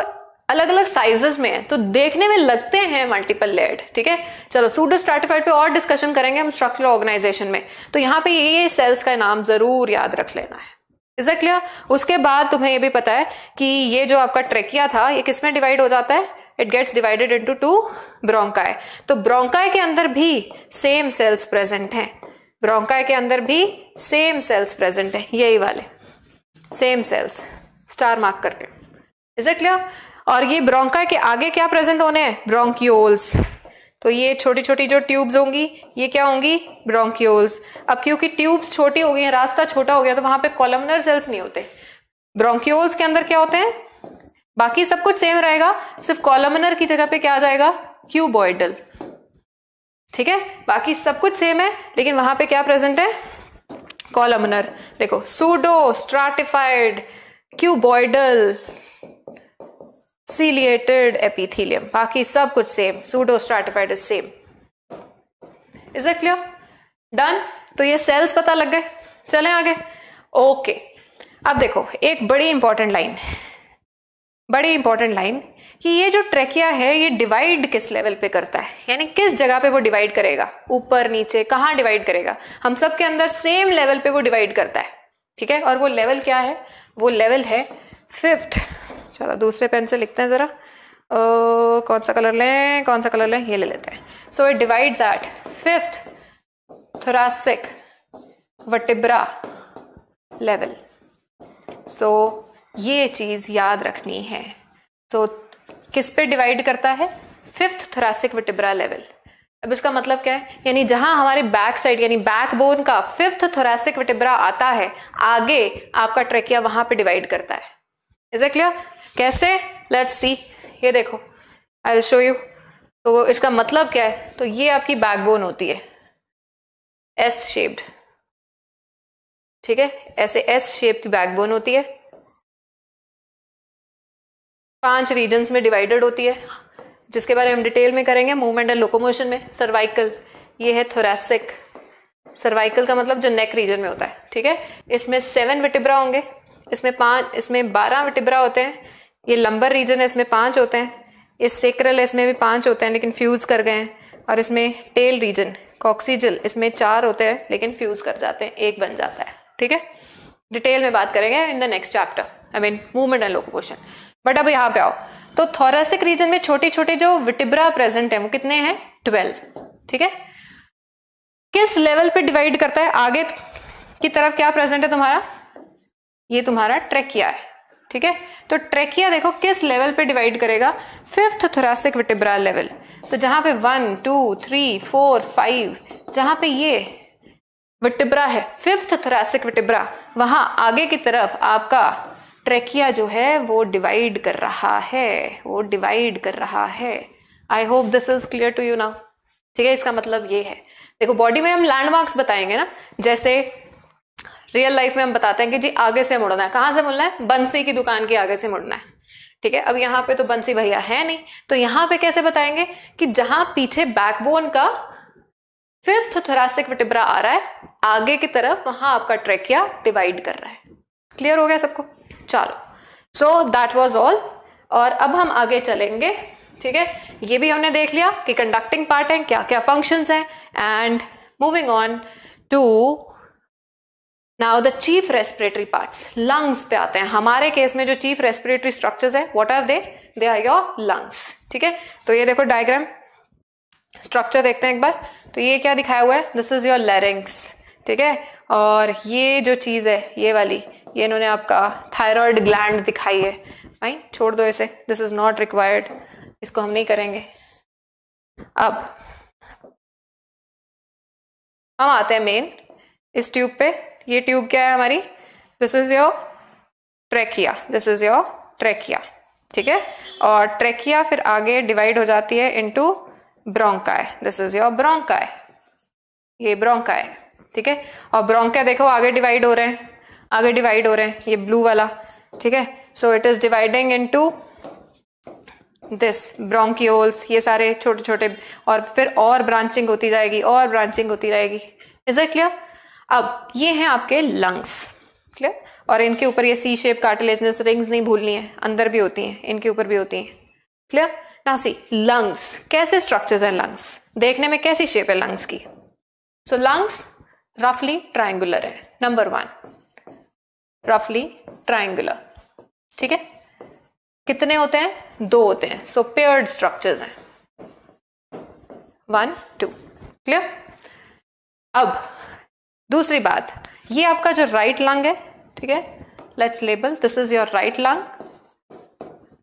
अलग अलग साइजेस में है तो देखने में लगते हैं मल्टीपल लेयर्ड ठीक है चलो सूडो स्ट्रेटिफाइड पे और डिस्कशन करेंगे हम स्ट्रक्चरल ऑर्गेनाइजेशन में तो यहाँ पे ये सेल्स का नाम जरूर याद रख लेना है इज दैट क्लियर उसके बाद तुम्हें ये भी पता है कि ये जो आपका ट्रेकिया था ये किसमें डिवाइड हो जाता है it gets divided into two bronchi तो ब्रोंकाय के अंदर भी सेम सेल्स प्रेजेंट हैं ब्रोंकाय के अंदर भी सेम सेल्स प्रेजेंट हैं यही वाले सेम सेल्स स्टार मार्क करके इज इट क्लियर और ये ब्रोंकाय के आगे क्या प्रेजेंट होने हैं ब्रोंकियोल्स तो ये छोटी छोटी जो ट्यूब्स होंगी ये क्या होंगी ब्रोंकियोल्स अब क्योंकि ट्यूब्स छोटी हो गई हैं रास्ता छोटा हो गया तो वहां पे कॉलमनर सेल्स नहीं होते ब्रोंकियोल्स के अंदर क्या होते हैं बाकी सब कुछ सेम रहेगा सिर्फ कॉलमनर की जगह पे क्या आ जाएगा क्यूबॉइडल ठीक है बाकी सब कुछ सेम है लेकिन वहां पे क्या प्रेजेंट है कॉलमनर देखो pseudo stratified cuboidal ciliated epithelium बाकी सब कुछ same pseudo stratified is same is it clear done तो ये सेल्स पता लग गए चलें आगे ओके okay. अब देखो एक बड़ी इंपॉर्टेंट लाइन है बड़ी इंपॉर्टेंट लाइन कि ये जो ट्रेकिया है ये डिवाइड किस लेवल पे करता है यानी किस जगह पे वो डिवाइड करेगा ऊपर नीचे कहाँ डिवाइड करेगा हम सब के अंदर सेम लेवल पे वो डिवाइड करता है ठीक है और वो लेवल क्या है वो लेवल है फिफ्थ चलो दूसरे पेन से लिखते हैं ज़रा कौन सा कलर लें कौन सा कलर लें ये ले लेते हैं so it divide at fifth thoracic vertebra level so ये चीज़ याद रखनी है सो so, किस पे डिवाइड करता है फिफ्थ थोरासिक विटिब्रा लेवल अब इसका मतलब क्या है यानी जहां हमारे बैक साइड यानी बैक बोन का फिफ्थ थोरासिक विटिब्रा आता है आगे आपका ट्रेकिया वहां पे डिवाइड करता है इज क्लियर कैसे लेट्स सी ये देखो आई विल शो यू तो इसका मतलब क्या है तो ये आपकी बैक बोन होती है एस शेप्ड ठीक है ऐसे एस शेप की बैकबोन होती है पांच रीजन्स में डिवाइडेड होती है जिसके बारे में हम डिटेल में करेंगे मूवमेंट एंड लोकोमोशन में सर्वाइकल ये है थोरेसिक सर्वाइकल का मतलब जो नेक रीजन में होता है ठीक है इसमें सेवन विटिब्रा होंगे इसमें पाँच इसमें बारह विटिब्रा होते हैं ये लंबर रीजन है इसमें पाँच होते हैं ये सेक्रल है इसमें भी पाँच होते हैं लेकिन फ्यूज़ कर गए हैं और इसमें टेल रीजन कॉक्सीजल इसमें चार होते हैं लेकिन फ्यूज़ कर जाते हैं एक बन जाता है ठीक है डिटेल में बात करेंगे in the next chapter I mean movement and locomotion but अब यहां पे आओ तो थोरासिक रीजन में छोटी छोटी जो विटिब्रा प्रेजेंट है वो कितने हैं ट्वेल्व ठीक है किस लेवल पे डिवाइड करता है आगे की तरफ क्या प्रेजेंट है तुम्हारा ये तुम्हारा ट्रेकिया है ठीक है तो ट्रेकिया देखो किस लेवल पे डिवाइड करेगा फिफ्थ थोरासिक विटिब्रा लेवल तो जहां पे one two three four five जहां पे ये विटिब्रा है फिफ्थ थोरासिक विटिब्रा वहां आगे की तरफ आपका ट्रेकिया जो है वो डिवाइड कर रहा है वो डिवाइड कर रहा है I hope this is clear to you now ठीक है इसका मतलब ये है देखो बॉडी में हम लैंडमार्क्स बताएंगे ना जैसे रियल लाइफ में हम बताते हैं कि जी आगे से मुड़ना है कहां से मुड़ना है बंसी की दुकान के आगे से मुड़ना है ठीक है अब यहाँ पे तो बंसी भैया है नहीं तो यहाँ पे कैसे बताएंगे कि जहां पीछे बैकबोन का फिफ्थ थोरासिक विटिब्रा आ रहा है आगे की तरफ वहां आपका ट्रेकिया डिवाइड कर रहा है क्लियर हो गया सबको चलो सो दैट वॉज ऑल और अब हम आगे चलेंगे ठीक है ये भी हमने देख लिया कि कंडक्टिंग पार्ट है क्या क्या फंक्शन है and moving on to now the chief respiratory part lungs पे आते हैं हमारे केस में जो चीफ रेस्पिरेटरी स्ट्रक्चर है what are they they are your lungs ठीक है तो ये देखो डायग्राम स्ट्रक्चर देखते हैं एक बार तो ये क्या दिखाया हुआ है दिस इज योर लेरिंग्स ठीक है और ये जो चीज़ है ये वाली ये इन्होंने आपका थायराइड ग्लैंड दिखाई है फाइन छोड़ दो इसे दिस इज़ नॉट रिक्वायर्ड इसको हम नहीं करेंगे अब हम आते हैं मेन इस ट्यूब पे ये ट्यूब क्या है हमारी this is your trachea this is your trachea ठीक है और ट्रेकिया फिर आगे डिवाइड हो जाती है into bronchi this is your bronchi ये ब्रोंकाय ठीक है और ब्रोंका देखो आगे डिवाइड हो रहे हैं आगे डिवाइड हो रहे हैं ये ब्लू वाला ठीक है so it is dividing into this bronchioles ये सारे छोटे छोटे और फिर और ब्रांचिंग होती जाएगी और ब्रांचिंग होती रहेगी इज इट क्लियर अब ये हैं आपके लंग्स क्लियर और इनके ऊपर ये सी शेप कार्टिलेजनस रिंग्स नहीं भूलनी है अंदर भी होती हैं इनके ऊपर भी होती हैं क्लियर ना सी लंग्स कैसे स्ट्रक्चर्स हैं लंग्स देखने में कैसी शेप है लंग्स की सो लंग्स रफली ट्राइंगुलर है नंबर वन रफली ट्राइंगुलर ठीक है कितने होते हैं दो होते हैं सो पेयर्ड स्ट्रक्चर्स हैं वन टू क्लियर अब दूसरी बात ये आपका जो राइट लंग है ठीक है let's label this is your right lung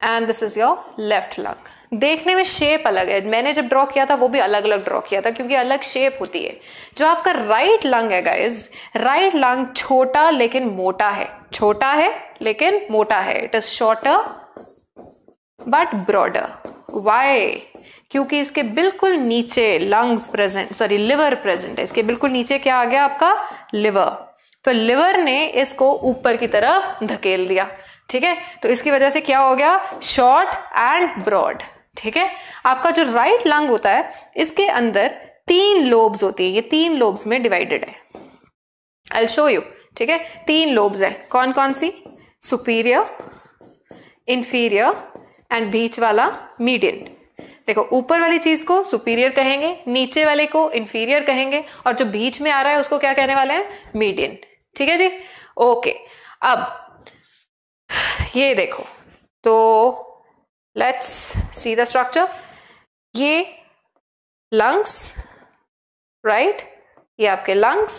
and this is your left lung देखने में शेप अलग है मैंने जब ड्रॉ किया था वो भी अलग अलग ड्रॉ किया था क्योंकि अलग शेप होती है जो आपका राइट लंग है गाइज राइट लंग छोटा लेकिन मोटा है छोटा है लेकिन मोटा है it is shorter but broader why क्योंकि इसके बिल्कुल नीचे lungs present sorry liver present है इसके बिल्कुल नीचे क्या आ गया आपका लिवर तो लिवर ने इसको ऊपर की तरफ धकेल दिया ठीक है तो इसकी वजह से क्या हो गया शॉर्ट एंड ब्रॉड ठीक है आपका जो राइट लंग होता है इसके अंदर तीन लोब्स होती है ये तीन लोब्स में डिवाइडेड है आई शो यू ठीक है तीन लोब्स है कौन कौन सी सुपीरियर इंफीरियर एंड बीच वाला मीडियन देखो ऊपर वाली चीज को सुपीरियर कहेंगे नीचे वाले को इंफीरियर कहेंगे और जो बीच में आ रहा है उसको क्या कहने वाला है मीडियन ठीक है जी ओके अब ये देखो तो लेट्स सी द स्ट्रक्चर ये लंग्स राइट right? ये आपके लंग्स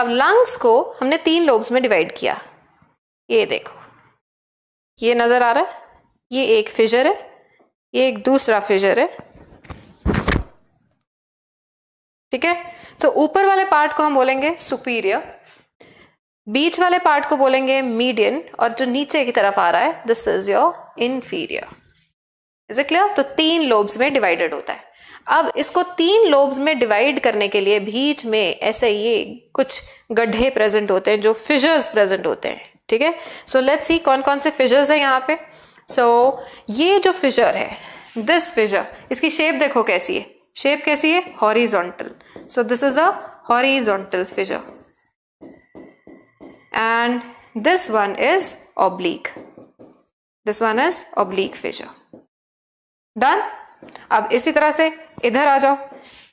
अब लंग्स को हमने तीन लोब्स में डिवाइड किया ये देखो ये नज़र आ रहा है ये एक फिजर है ये एक दूसरा फिजर है ठीक है तो ऊपर वाले पार्ट को हम बोलेंगे सुपीरियर बीच वाले पार्ट को बोलेंगे मीडियन और जो नीचे की तरफ आ रहा है this is your inferior is it clear तो तीन लोब्स में डिवाइडेड होता है अब इसको तीन लोब्स में डिवाइड करने के लिए बीच में ऐसे ये कुछ गड्ढे प्रेजेंट होते हैं जो फिजर्स प्रेजेंट होते हैं ठीक है सो लेट्स सी कौन कौन से फिजर्स हैं यहाँ पे सो so, ये जो फिजर है दिस फिजर इसकी शेप देखो कैसी है शेप कैसी है horizontal so this is a horizontal fissure and this one is oblique. This one is oblique fissure done अब इसी तरह से इधर आ जाओ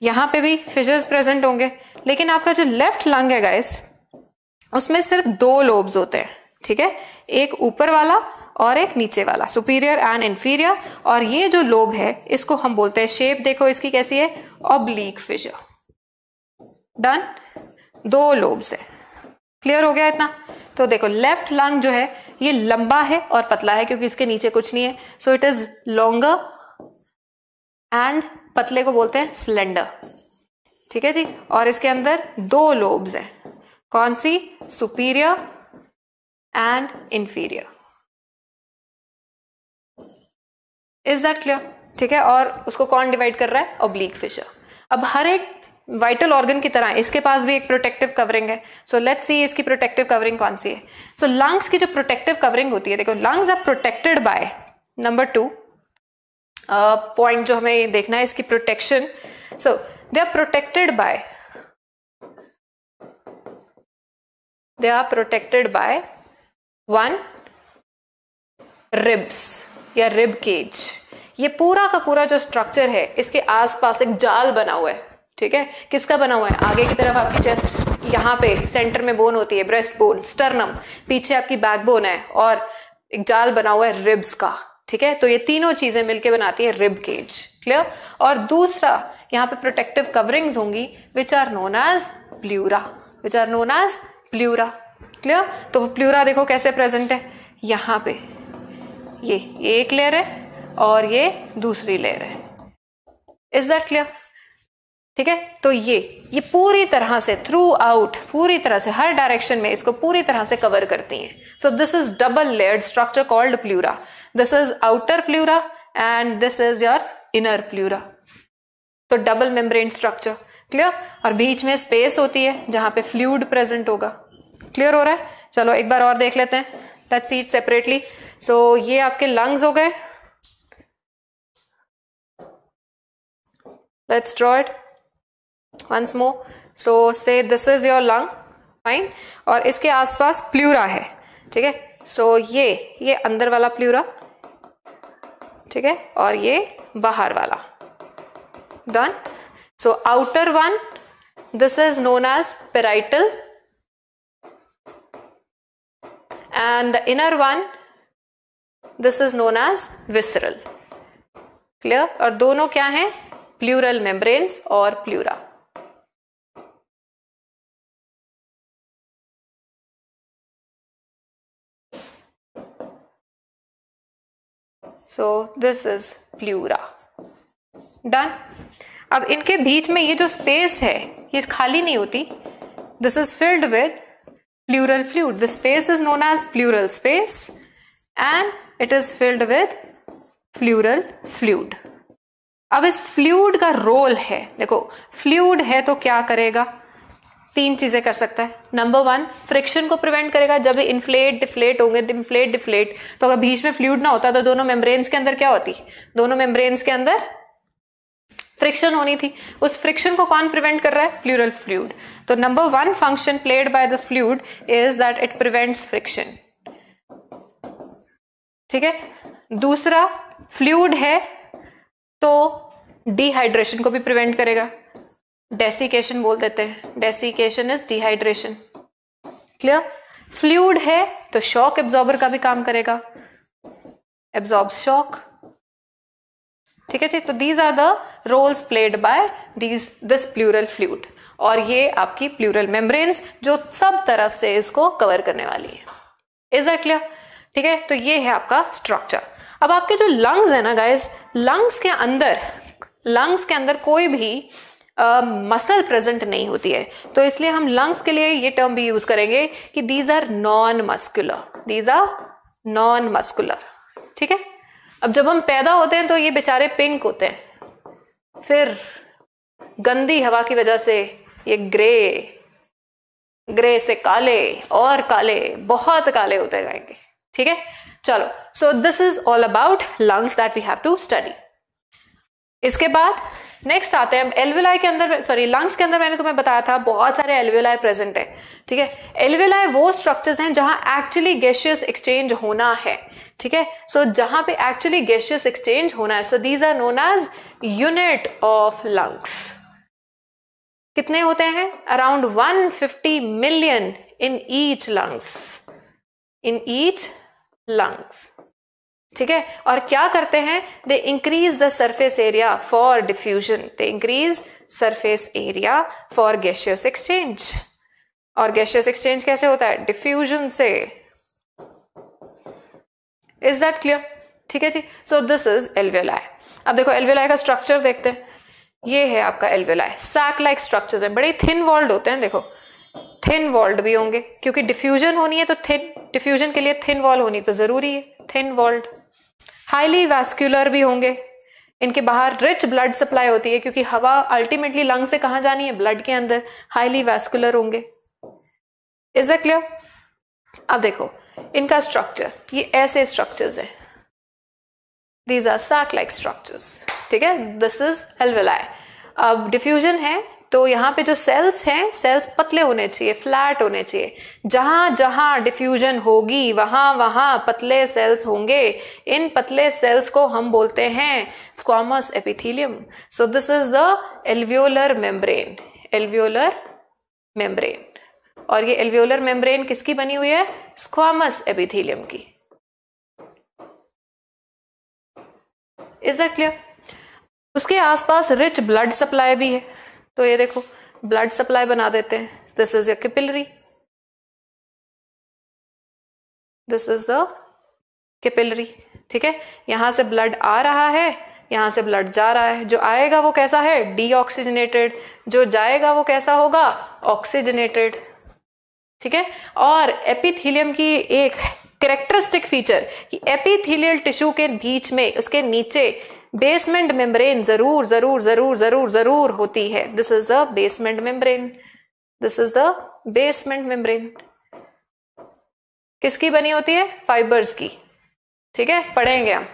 यहां पे भी फिजर्स प्रेजेंट होंगे लेकिन आपका जो लेफ्ट लंग है गाइस उसमें सिर्फ दो लोब्स होते हैं ठीक है एक ऊपर वाला और एक नीचे वाला सुपीरियर एंड इन्फीरियर और ये जो लोब है इसको हम बोलते हैं शेप देखो इसकी कैसी है ऑब्लीक फिजर डन दो लोब्स है क्लियर हो गया इतना तो देखो लेफ्ट लंग जो है ये लंबा है और पतला है क्योंकि इसके नीचे कुछ नहीं है so it is longer and पतले को बोलते हैं सिलेंडर ठीक है जी और इसके अंदर दो लोब्स हैं कौन सी superior and inferior is that clear ठीक है और उसको कौन डिवाइड कर रहा है ओब्लिक फिशर अब हर एक वाइटल ऑर्गन की तरह इसके पास भी एक प्रोटेक्टिव कवरिंग है सो लेट्स सी इसकी प्रोटेक्टिव कवरिंग कौन सी है सो so, लंग्स की जो प्रोटेक्टिव कवरिंग होती है देखो lungs are protected by number two point जो हमें देखना है इसकी protection so they are protected by they are protected by one ribs या रिब केज ये पूरा का पूरा जो स्ट्रक्चर है इसके आसपास एक जाल बना हुआ है ठीक है किसका बना हुआ है आगे की तरफ आपकी चेस्ट यहाँ पे सेंटर में बोन होती है ब्रेस्ट बोन स्टर्नम पीछे आपकी बैक बोन है और एक जाल बना हुआ है रिब्स का ठीक है तो ये तीनों चीजें मिलके बनाती है रिब केज क्लियर और दूसरा यहाँ पे प्रोटेक्टिव कवरिंग्स होंगी which are known as pleura which are known as pleura clear तो वो प्ल्यूरा देखो कैसे प्रेजेंट है यहाँ पे ये ये एक लेयर है और ये दूसरी लेयर है इज दैट क्लियर ठीक है तो ये ये पूरी तरह से थ्रू आउट पूरी तरह से हर डायरेक्शन में इसको पूरी तरह से कवर करती हैं so this is double layered structure called pleura this is outer pleura and this is your inner pleura तो डबल मेम्ब्रेन स्ट्रक्चर क्लियर और बीच में स्पेस होती है जहां पे फ्लूड प्रेजेंट होगा क्लियर हो रहा है चलो एक बार और देख लेते हैं let's see it separately so ये आपके लंग्स हो गए let's draw it once more so say this is your lung fine और इसके आसपास प्लूरा है ठीक है सो ये ये अंदर वाला प्लूरा ठीक है और ये बाहर वाला done so outer one this is known as parietal and the inner one this is known as visceral clear और दोनों क्या है प्लूरल मेम्ब्रेन्स और pleura so this is pleura done अब इनके बीच में ये जो स्पेस है ये खाली नहीं होती this is filled with pleural fluid the space is known as pleural space and it is filled with pleural fluid अब इस फ्लूड का रोल है देखो फ्लूड है तो क्या करेगा तीन चीज़ें कर सकता है नंबर वन फ्रिक्शन को प्रिवेंट करेगा जब इन्फ्लेट डिफ्लेट होंगे इन्फ्लेट डिफ्लेट तो अगर बीच में फ्लूड ना होता तो दोनों मेम्ब्रेन्स के अंदर क्या होती दोनों मेम्ब्रेन्स के अंदर फ्रिक्शन होनी थी उस फ्रिक्शन को कौन प्रिवेंट कर रहा है प्लूरल फ्लूड तो number one function played by this fluid is that it prevents friction ठीक है दूसरा फ्लूड है तो डिहाइड्रेशन को भी प्रिवेंट करेगा डेसिकेशन बोल देते हैं desiccation is dehydration clear fluid है तो शॉक एब्जॉर्बर का भी काम करेगा एब्जॉर्ब शॉक ठीक है जी तो these are the roles played by these this pleural fluid और ये आपकी प्लूरल मेम्ब्रेन्स जो सब तरफ से इसको कवर करने वाली है इज दैट क्लियर ठीक है तो ये है आपका स्ट्रक्चर अब आपके जो लंग्स है ना गाइस लंग्स के अंदर लंग्स के अंदर कोई भी मसल uh, प्रेजेंट नहीं होती है तो इसलिए हम लंग्स के लिए ये टर्म भी यूज करेंगे कि these are non muscular these are non muscular ठीक है अब जब हम पैदा होते हैं तो ये बेचारे पिंक होते हैं फिर गंदी हवा की वजह से ये ग्रे ग्रे से काले और काले बहुत काले होते जाएंगे ठीक है चलो so this is all about lungs that we have to study इसके बाद नेक्स्ट आते हैं एलवेलाई के अंदर सॉरी लंग्स के अंदर मैंने तुम्हें बताया था बहुत सारे एलवेलाई प्रेजेंट है ठीक है एलवेलाई वो स्ट्रक्चर्स हैं जहां एक्चुअली गैशियस एक्सचेंज होना है ठीक है सो जहां पे एक्चुअली गैशियस एक्सचेंज होना है so these are known as unit of lungs कितने होते हैं around 150 million in each lungs in each lungs ठीक है और क्या करते हैं they increase the surface area for diffusion they increase surface area for gaseous exchange और गैशियस एक्सचेंज कैसे होता है डिफ्यूजन से इज दैट क्लियर ठीक है जी सो दिस इज एलवेलाय अब देखो एलवेलाय का स्ट्रक्चर देखते हैं ये है आपका एलवेलाय सैक लाइक स्ट्रक्चर है बड़े थिन वॉल्ड होते हैं देखो थिन वॉल्ड भी होंगे क्योंकि डिफ्यूजन होनी है तो थिन डिफ्यूजन के लिए थिन वॉल होनी तो जरूरी है थिन वॉल्ड हाईली वैस्क्यूलर भी होंगे इनके बाहर रिच ब्लड सप्लाई होती है क्योंकि हवा अल्टीमेटली लंग से कहां जानी है ब्लड के अंदर हाईली वैस्कुलर होंगे इज ए क्लियर अब देखो इनका स्ट्रक्चर ये ऐसे स्ट्रक्चर्स है these are sac like structures ठीक है दिस इज एलवेलाय अब डिफ्यूजन है तो यहाँ पे जो सेल्स हैं सेल्स पतले होने चाहिए फ्लैट होने चाहिए जहां जहां डिफ्यूजन होगी वहां वहां पतले सेल्स होंगे इन पतले सेल्स को हम बोलते हैं squamous epithelium so this is the alveolar membrane alveolar membrane और ये एल्वियोलर मेम्ब्रेन किसकी बनी हुई है स्क्वामस एपिथीलियम की इज दैट क्लियर उसके आसपास रिच ब्लड सप्लाई भी है तो ये देखो ब्लड सप्लाई बना देते हैं this is a capillary this is the capillary ठीक है यहां से ब्लड आ रहा है यहां से ब्लड जा रहा है जो आएगा वो कैसा है डीऑक्सीजनेटेड जो जाएगा वो कैसा होगा ऑक्सीजनेटेड ठीक है और एपिथिलियम की एक करेक्टरिस्टिक फीचर कि एपिथिलियल टिश्यू के बीच में उसके नीचे बेसमेंट मेम्ब्रेन जरूर जरूर जरूर जरूर जरूर होती है this is the basement membrane this is the basement membrane किसकी बनी होती है फाइबर्स की ठीक है पढ़ेंगे हम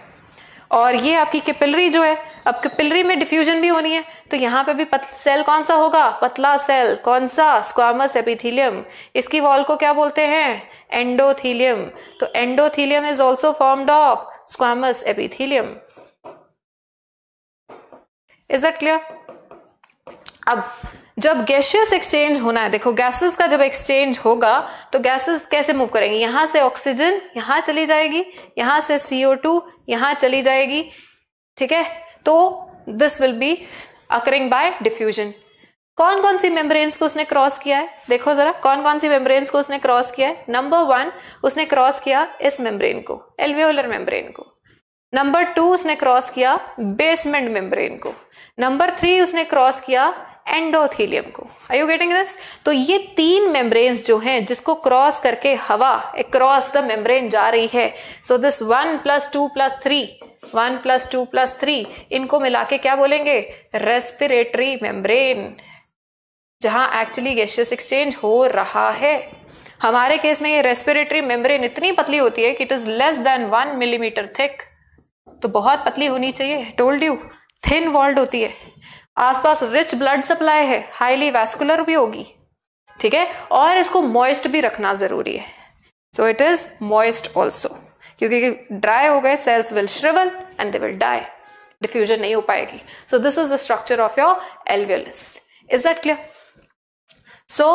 और ये आपकी किपिलरी जो है अब किपिलरी में डिफ्यूजन भी होनी है तो यहाँ पे भी पत, सेल कौन सा होगा पतला सेल कौन सा स्क्वामस एपिथीलियम इसकी वॉल को क्या बोलते हैं एंडोथीलियम तो endothelium is also formed of squamous epithelium is that clear अब जब गैशियस एक्सचेंज होना है देखो गैसेस का जब एक्सचेंज होगा तो गैसेस कैसे मूव करेंगे यहां से ऑक्सीजन यहां चली जाएगी यहां से सीओ टू यहां चली जाएगी ठीक है तो this will be occurring by diffusion कौन कौन सी मेम्ब्रेन्स को उसने क्रॉस किया है देखो जरा कौन कौन सी मेम्ब्रेन्स को उसने क्रॉस किया है नंबर वन उसने क्रॉस किया इस मेम्ब्रेन को एल्वेओलर मेम्ब्रेन को नंबर टू उसने क्रॉस किया बेसमेंट मेम्ब्रेन को नंबर थ्री उसने क्रॉस किया एंडोथीलियम को आई यू गेटिंग दिस तो ये तीन मेम्ब्रेन जो हैं जिसको क्रॉस करके हवा क्रॉस द मेम्ब्रेन जा रही है so this one plus two plus three one plus two plus three इनको मिला के क्या बोलेंगे रेस्पिरेटरी मेम्ब्रेन जहां एक्चुअली गैशियस एक्सचेंज हो रहा है हमारे केस में ये रेस्पिरेटरी मेम्ब्रेन इतनी पतली होती है कि it is less than one millimetre thick तो बहुत पतली होनी चाहिए टोल्ड यू थिन वॉल्ड होती है आसपास रिच ब्लड सप्लाई है हाईली वैस्कुलर भी होगी ठीक है और इसको मॉइस्ट भी रखना जरूरी है so it is moist also क्योंकि ड्राई हो गए cells will shrivel and they will die diffusion नहीं हो पाएगी so this is the structure of your alveolus is that clear so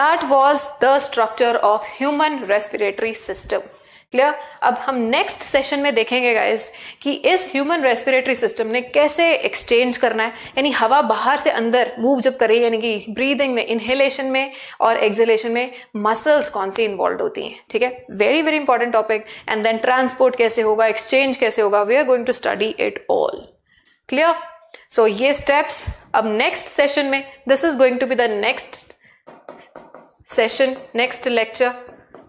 that was the structure of human respiratory system clear अब हम नेक्स्ट सेशन में देखेंगे गाइस कि इस ह्यूमन रेस्पिरेटरी सिस्टम ने कैसे एक्सचेंज करना है यानी हवा बाहर से अंदर मूव जब करे यानी कि ब्रीदिंग में इनहेलेशन में और एक्सहेलेशन में मसल्स कौन सी इन्वॉल्व होती हैं ठीक है very very important topic and then transport कैसे होगा एक्सचेंज कैसे होगा we are going to study it all clear so ये स्टेप्स अब नेक्स्ट सेशन में this is going to be the next session next lecture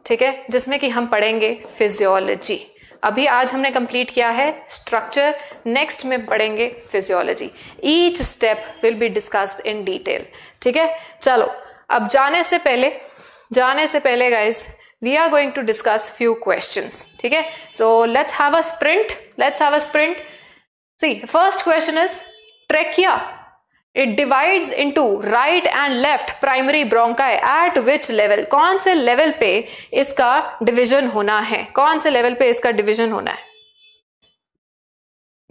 ठीक है जिसमें कि हम पढ़ेंगे फिजियोलॉजी अभी आज हमने कंप्लीट किया है स्ट्रक्चर नेक्स्ट में पढ़ेंगे physiology each step will be discussed in detail ठीक है चलो अब जाने से पहले जाने से पहले guys we are going to discuss few question ठीक है so let's have a sprint let's have a sprint see first question is trachea it divides into right and left primary bronchi at which level कौन से लेवल पे इसका डिवीजन होना है कौन से लेवल पे इसका डिवीजन होना है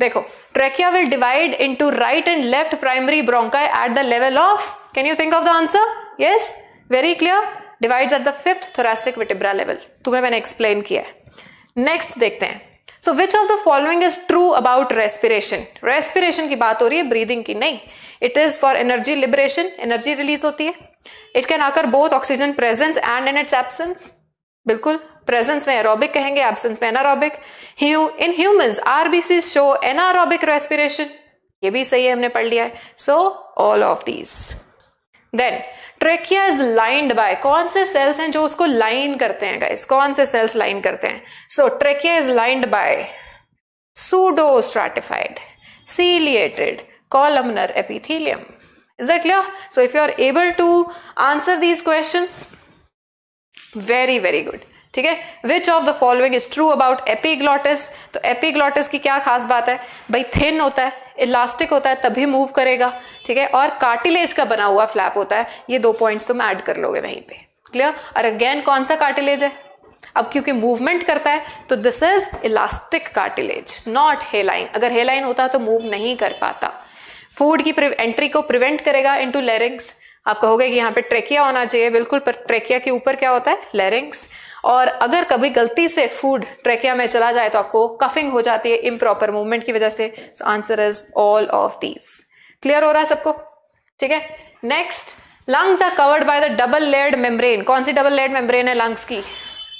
देखो trachea will divide into right and left primary bronchi at the level of can you think of the answer yes very clear divides at the fifth thoracic vertebra level तुम्हें मैंने एक्सप्लेन किया है नेक्स्ट देखते हैं so which of the following is true about respiration respiration की बात हो रही है ब्रीदिंग की नहीं it is for energy liberation energy release होती है इट कैन आकर both oxygen presence and in its absence बिल्कुल प्रेजेंस में एरोबिक कहेंगे एब्सेंस में anaerobic in humans RBC show anaerobic respiration ये भी सही है हमने पढ़ लिया है so all of these then trachea is lined by कौन से सेल्स हैं जो उसको लाइन करते हैं गाइस कौन से सेल्स लाइन करते हैं so trachea is lined by pseudo stratified ciliated columnar epithelium. Is that clear? So if you are able to answer these questions, very very good. ठीक है which of the following is true about epiglottis तो एपीग्लॉटिस की क्या खास बात है भाई थिन होता है इलास्टिक होता है तभी मूव करेगा ठीक है और कार्टिलेज का बना हुआ फ्लैप होता है ये दो पॉइंट्स तुम ऐड कर लोगे वहीं पे क्लियर और अगेन कौन सा कार्टिलेज है अब क्योंकि मूवमेंट करता है तो this is elastic cartilage not hyaline अगर हेलाइन होता तो मूव नहीं कर पाता फूड की एंट्री को प्रिवेंट करेगा इनटू लेरिंग्स आप कहोगे कि यहाँ पे ट्रेकिया होना चाहिए बिल्कुल पर ट्रेकिया के ऊपर क्या होता है लेरिंग्स और अगर कभी गलती से फूड ट्रेकिया में चला जाए तो आपको कफिंग हो जाती है इम्प्रॉपर मूवमेंट की वजह से so answer is all of these clear हो रहा है सबको ठीक है next lungs are covered by the double layered membrane कौन सी डबल लेयर्ड मेम्ब्रेन है लंग्स की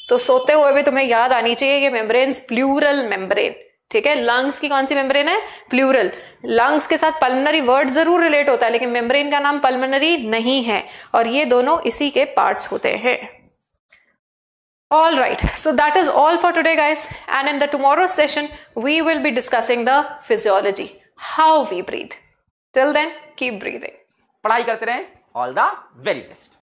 तो सोते हुए भी तुम्हें याद आनी चाहिए कि मेम्ब्रेन प्लूरल मेम्ब्रेन ठीक है लंग्स की कौन सी मेम्ब्रेन है प्लूरल लंग्स के साथ पल्मोनरी वर्ड जरूर रिलेट होता है लेकिन मेम्ब्रेन का नाम पल्मोनरी नहीं है और ये दोनों इसी के पार्ट्स होते हैं all right so that is all for today guys and in the tomorrow session we will be discussing the physiology how we breathe till then keep breathing पढ़ाई करते रहे ऑल द वेरी बेस्ट